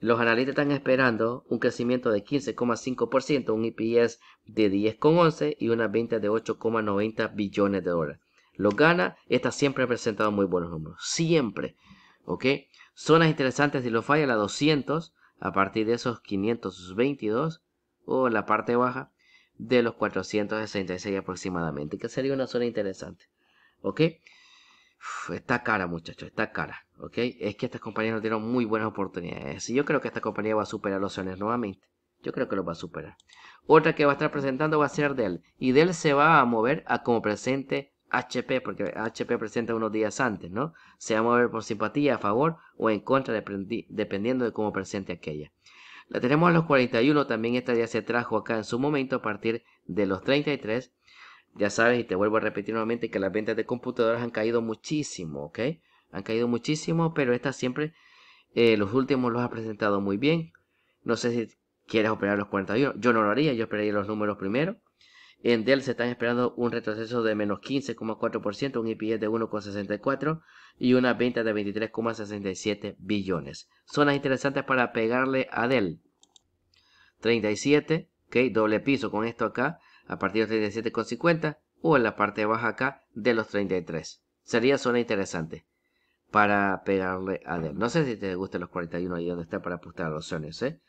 Los analistas están esperando un crecimiento de 15,5%, un EPS de 10,11 y una venta de 8,90 billones de dólares. Lo Gana esta siempre ha presentado muy buenos números. Siempre. ¿Ok? Zonas interesantes si lo falla, la 200 a partir de esos 522 o la parte baja de los 466 aproximadamente, que sería una zona interesante. ¿Ok? está cara, muchachos, está cara. ¿Ok? Es que estas compañías nos dieron muy buenas oportunidades. Y yo creo que esta compañía va a superar los zones nuevamente. Yo creo que lo va a superar. Otra que va a estar presentando va a ser Dell. Y Dell se va a mover a como presente HP, porque HP presenta unos días antes, ¿no? Se va a mover por simpatía, a favor o en contra, dependiendo de cómo presente aquella. La tenemos a los 41, también esta ya se trajo acá en su momento a partir de los 33. Ya sabes, y te vuelvo a repetir nuevamente que las ventas de computadoras han caído muchísimo, ¿ok? Han caído muchísimo, pero esta siempre, eh, los últimos los ha presentado muy bien. No sé si quieres operar los 41, yo no lo haría, yo esperaría los números primero en Dell se están esperando un retroceso de menos 15,4%, un EPS de 1,64 y una venta de 23,67 billones. Zonas interesantes para pegarle a Dell. 37, ok, doble piso con esto acá, a partir de 37,50 o en la parte baja acá de los 33. Sería zona interesante para pegarle a Dell. No sé si te gustan los 41 ahí donde está para apostar a los Zones, ¿eh?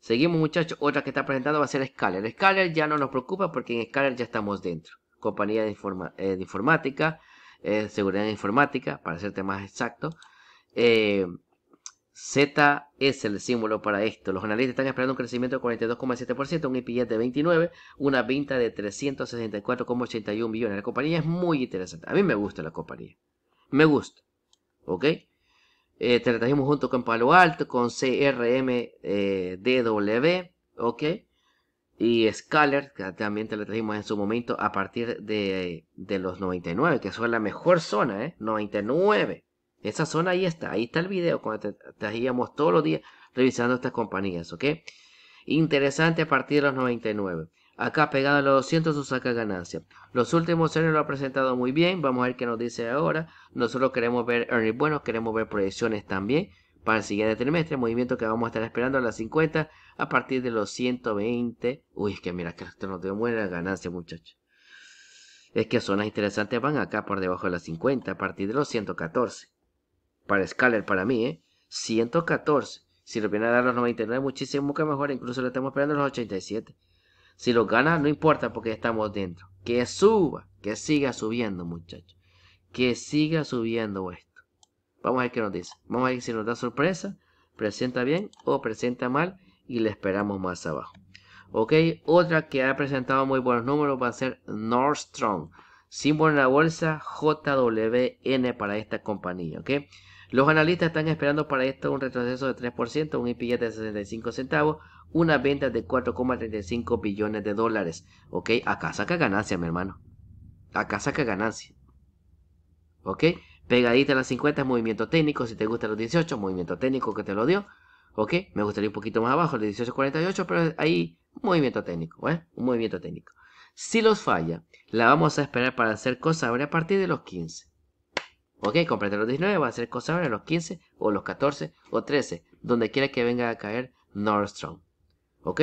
Seguimos muchachos, otra que está presentando va a ser Scaler. Scaler ya no nos preocupa porque en Scaler ya estamos dentro. Compañía de, eh, de informática, eh, seguridad informática, para serte más exacto. Eh, Z es el símbolo para esto. Los analistas están esperando un crecimiento de 42,7%, un EPS de 29, una venta de 364,81 millones. La compañía es muy interesante. A mí me gusta la compañía. Me gusta. ¿Ok? Eh, te la trajimos junto con Palo Alto, con CRMDW, eh, ¿ok? Y Scaler que también te la trajimos en su momento a partir de, los 99, que es la mejor zona, ¿eh? 99. Esa zona ahí está, ahí está el video cuando te trajíamos todos los días revisando estas compañías, ¿ok? Interesante a partir de los 99 acá pegado a los 200 su saca ganancia. Los últimos años lo ha presentado muy bien, vamos a ver qué nos dice ahora. Nosotros queremos ver earnings buenos, queremos ver proyecciones también para el siguiente trimestre, movimiento que vamos a estar esperando a las 50 a partir de los 120. Uy, es que mira, que esto nos dio buena ganancia, muchachos. Es que zonas interesantes van acá por debajo de las 50 a partir de los 114. Para Scaler, para mí, ¿eh? 114. Si lo viene a dar los 99, muchísimo que mejor. Incluso lo estamos esperando a los 87. Si lo gana, no importa porque estamos dentro. Que suba, que siga subiendo, muchachos. Que siga subiendo esto. Vamos a ver qué nos dice. Vamos a ver si nos da sorpresa. Presenta bien o presenta mal. Y le esperamos más abajo. Ok, otra que ha presentado muy buenos números va a ser Nordstrom. Símbolo en la bolsa JWN para esta compañía. Ok. Los analistas están esperando para esto un retroceso de 3%, un IPY de 65 centavos, una venta de 4,35 billones de dólares. ¿Ok? Acá saca ganancia, mi hermano. Acá saca ganancia. ¿Ok? Pegadita a las 50 movimiento técnico. Si te gusta los 18, movimiento técnico que te lo dio. ¿Ok? Me gustaría un poquito más abajo, los 18.48, pero ahí movimiento técnico. ¿eh? Un movimiento técnico. Si los falla, la vamos a esperar para hacer ahora. a partir de los 15. Ok, comprate los 19, va a hacer cosa a los 15 o los 14 o 13, donde quiera que venga a caer Nordstrom. ¿Ok?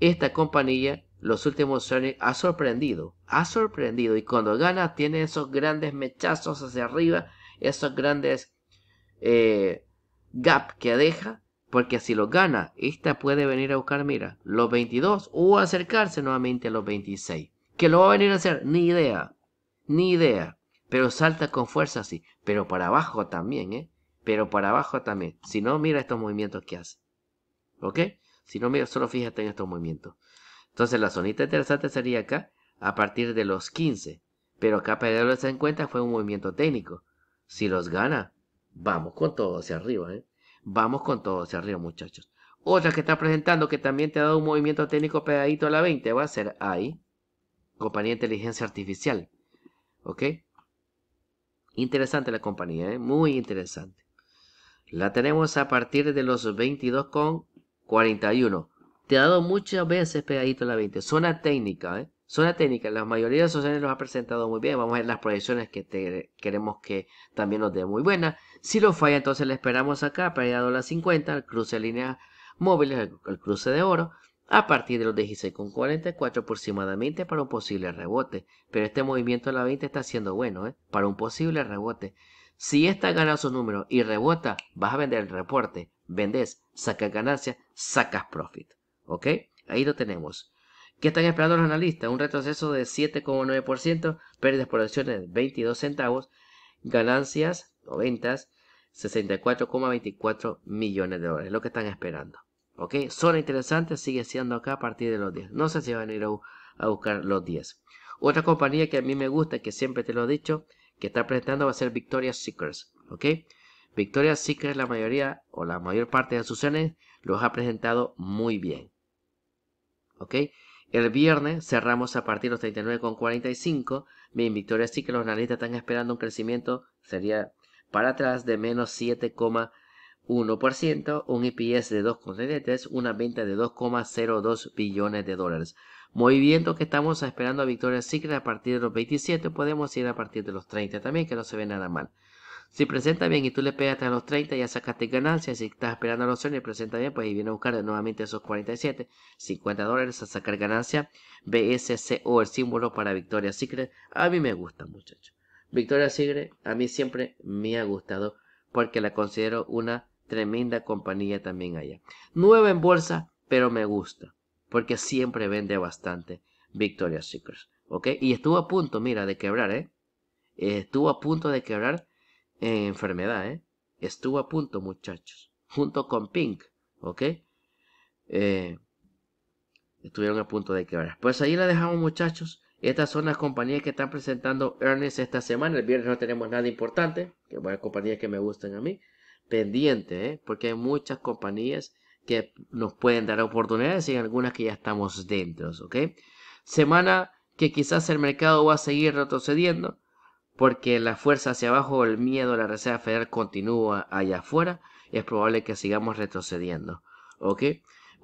Esta compañía, los últimos años ha sorprendido. Ha sorprendido. Y cuando gana, tiene esos grandes mechazos hacia arriba. Esos grandes eh, gap que deja. Porque si lo gana, esta puede venir a buscar, mira, los 22 o acercarse nuevamente a los 26. ¿Que lo va a venir a hacer? Ni idea. Ni idea. Pero salta con fuerza así. Pero para abajo también, ¿eh? Pero para abajo también. Si no, mira estos movimientos que hace. ¿Ok? Si no, mira, solo fíjate en estos movimientos. Entonces la zonita interesante sería acá, a partir de los 15. Pero acá de en cuenta fue un movimiento técnico. Si los gana, vamos con todo hacia arriba. ¿eh? Vamos con todo hacia arriba, muchachos. Otra que está presentando que también te ha dado un movimiento técnico pegadito a la 20 va a ser ahí. compañía de inteligencia artificial. ¿Ok? Interesante la compañía, ¿eh? muy interesante. La tenemos a partir de los 22 con 41. Te ha dado muchas veces pegadito la 20. Zona técnica, ¿eh? Zona técnica. La mayoría de las opciones los ha presentado muy bien. Vamos a ver las proyecciones que queremos que también nos dé muy buena. Si lo falla, entonces le esperamos acá, a la 50, el cruce de líneas móviles, el, cruce de oro a partir de los 16,44 aproximadamente para un posible rebote. Pero este movimiento de la 20 está siendo bueno, ¿eh? Para un posible rebote. Si esta gana su número y rebota, vas a vender el reporte vendes, sacas ganancias sacas profit. ¿Ok? Ahí lo tenemos. ¿Qué están esperando los analistas? Un retroceso de 7,9%, pérdidas por acciones de 22 centavos, ganancias o ventas 64,24 millones de dólares, lo que están esperando. ¿Ok? Zona interesante sigue siendo acá a partir de los 10. No sé si van a ir a, buscar los 10. Otra compañía que a mí me gusta, que siempre te lo he dicho, que está presentando va a ser Victoria Seekers. ¿Ok? Victoria Secret la mayoría o la mayor parte de sus cenes los ha presentado muy bien. ¿Ok? El viernes cerramos a partir de los 39,45. Bien, Victoria Secret los analistas están esperando un crecimiento, sería para atrás, de menos 7,1%, un EPS de 2,33, una venta de 2,02 billones de dólares. Movimiento que estamos esperando a Victoria Secret a partir de los 27, podemos ir a partir de los 30 también, que no se ve nada mal. Si presenta bien y tú le pegas a los 30, ya sacaste ganancias. Si estás esperando a los 100 y presenta bien, pues y viene a buscar nuevamente esos 47, 50 dólares a sacar ganancia. o el símbolo para Victoria Secret. A mí me gusta, muchachos. Victoria Secret a mí siempre me ha gustado porque la considero una tremenda compañía también allá. Nueva en bolsa, pero me gusta porque siempre vende bastante Victoria Secret. ¿Ok? Y estuvo a punto, mira, de quebrar, ¿eh? Estuvo a punto de quebrar enfermedad, ¿eh? Estuvo a punto, muchachos. Junto con Pink, ¿ok? Eh, estuvieron a punto de quebrar. Pues ahí la dejamos, muchachos. Estas son las compañías que están presentando earnings esta semana. El viernes no tenemos nada importante. Que buenas compañías que me gustan a mí. Pendiente, ¿eh? Porque hay muchas compañías que nos pueden dar oportunidades y algunas que ya estamos dentro, ¿ok? Semana que quizás el mercado va a seguir retrocediendo porque la fuerza hacia abajo, el miedo, la Reserva Federal continúa allá afuera, es probable que sigamos retrocediendo. ¿Ok?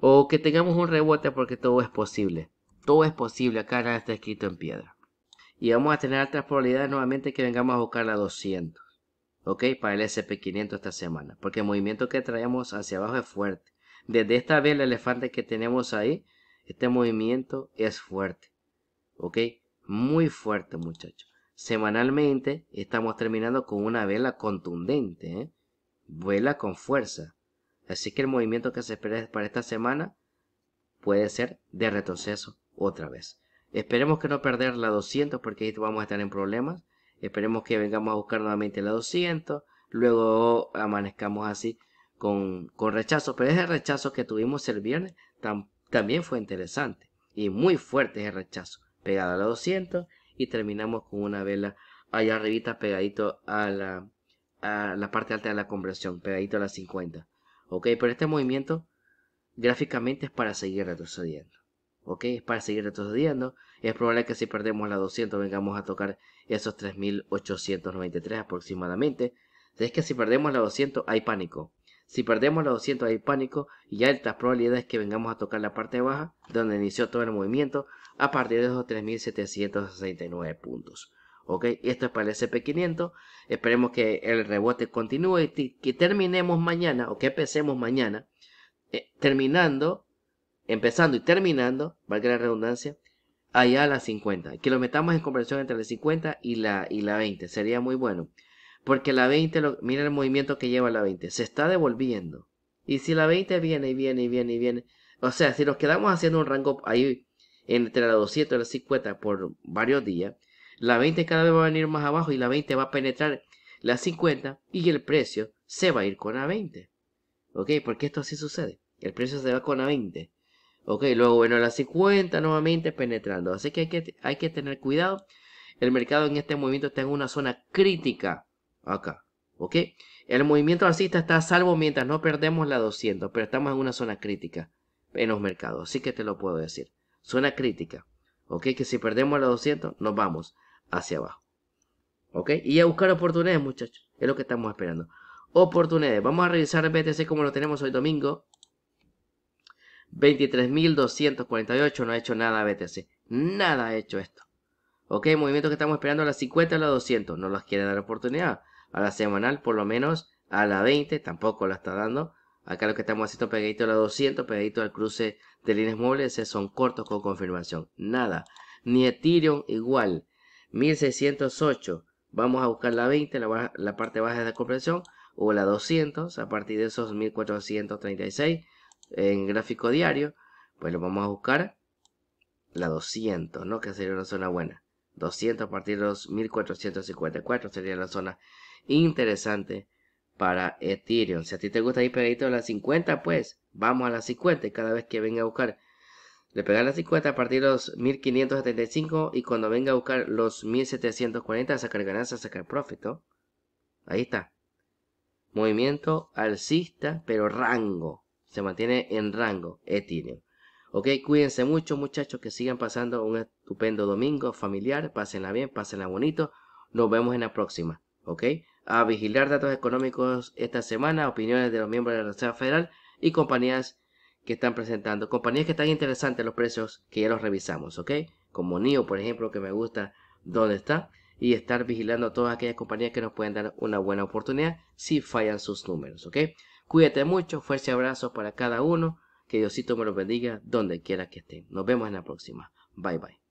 O que tengamos un rebote porque todo es posible. Todo es posible, acá está escrito en piedra. Y vamos a tener altas probabilidades nuevamente que vengamos a buscar la 200. ¿Ok? Para el SP500 esta semana. Porque el movimiento que traemos hacia abajo es fuerte. Desde esta vela elefante que tenemos ahí, este movimiento es fuerte. ¿Ok? Muy fuerte, muchachos. Semanalmente estamos terminando con una vela contundente, ¿eh? vuela con fuerza. Así que el movimiento que se espera para esta semana puede ser de retroceso otra vez. Esperemos que no perder la 200 porque ahí vamos a estar en problemas. Esperemos que vengamos a buscar nuevamente la 200. Luego amanezcamos así con, con rechazo. Pero ese rechazo que tuvimos el viernes también fue interesante. Y muy fuerte ese rechazo. Pegado a la 200 y terminamos con una vela allá arribita pegadito a la, a la parte alta de la conversión, pegadito a la 50. Ok, pero este movimiento gráficamente es para seguir retrocediendo. Ok, es para seguir retrocediendo. Es probable que si perdemos la 200 vengamos a tocar esos 3893 aproximadamente. Es que si perdemos la 200 hay pánico. Si perdemos la 200 hay pánico y altas probabilidades que vengamos a tocar la parte baja donde inició todo el movimiento a partir de los 3.769 puntos. ¿ok? Esto es para el SP500. Esperemos que el rebote continúe y que terminemos mañana o que empecemos mañana eh, terminando, empezando y terminando, valga la redundancia, allá a las 50. Que lo metamos en conversión entre las 50 y la, y la 20. Sería muy bueno. Porque la 20, mira el movimiento que lleva la 20. Se está devolviendo. Y si la 20 viene y viene y viene y viene. O sea, si nos quedamos haciendo un rango ahí entre la 200 y la 50 por varios días. La 20 cada vez va a venir más abajo y la 20 va a penetrar la 50 y el precio se va a ir con la 20. ¿Ok? Porque esto así sucede. El precio se va con la 20. Ok, luego bueno, la 50 nuevamente penetrando. Así que hay que, hay que tener cuidado. El mercado en este movimiento está en una zona crítica. Acá. ¿Ok? El movimiento alcista está a salvo mientras no perdemos la 200, pero estamos en una zona crítica en los mercados, así que te lo puedo decir. Suena crítica. ¿Ok? Que si perdemos la 200, nos vamos hacia abajo. ¿Ok? Y a buscar oportunidades, muchachos. Es lo que estamos esperando. Oportunidades. Vamos a revisar BTC como lo tenemos hoy domingo. 23.248. No ha hecho nada BTC. Nada ha hecho esto. Ok, movimiento que estamos esperando a las 50 a la 200. No las quiere dar oportunidad. A la semanal, por lo menos a la 20, tampoco la está dando. Acá lo que estamos haciendo pegadito a la 200, pegadito al cruce de líneas móviles, son cortos con confirmación. Nada. Ni Ethereum igual. 1608. Vamos a buscar la 20, la, parte baja de la compresión, o la 200, a partir de esos 1436 en gráfico diario. Pues lo vamos a buscar la 200, ¿no? Que sería una zona buena. 200 a partir de los 1454 sería la zona interesante para Ethereum. Si a ti te gusta ir pegadito a las 50, pues vamos a las 50 y cada vez que venga a buscar, le pegar las 50 a partir de los 1575 y cuando venga a buscar los 1740 sacar ganancias, sacar profit, Ahí está. Movimiento alcista, pero rango. Se mantiene en rango Ethereum. Ok, cuídense mucho muchachos, que sigan pasando un estupendo domingo familiar, pásenla bien, pásenla bonito, nos vemos en la próxima, ok a vigilar datos económicos esta semana, opiniones de los miembros de la Reserva Federal y compañías que están presentando. Compañías que están interesantes los precios que ya los revisamos, ¿ok? Como NIO, por ejemplo, que me gusta dónde está. Y estar vigilando todas aquellas compañías que nos pueden dar una buena oportunidad si fallan sus números, ¿ok? Cuídate mucho, fuerza abrazo abrazos para cada uno. Que Diosito me los bendiga donde quiera que estén. Nos vemos en la próxima. Bye bye.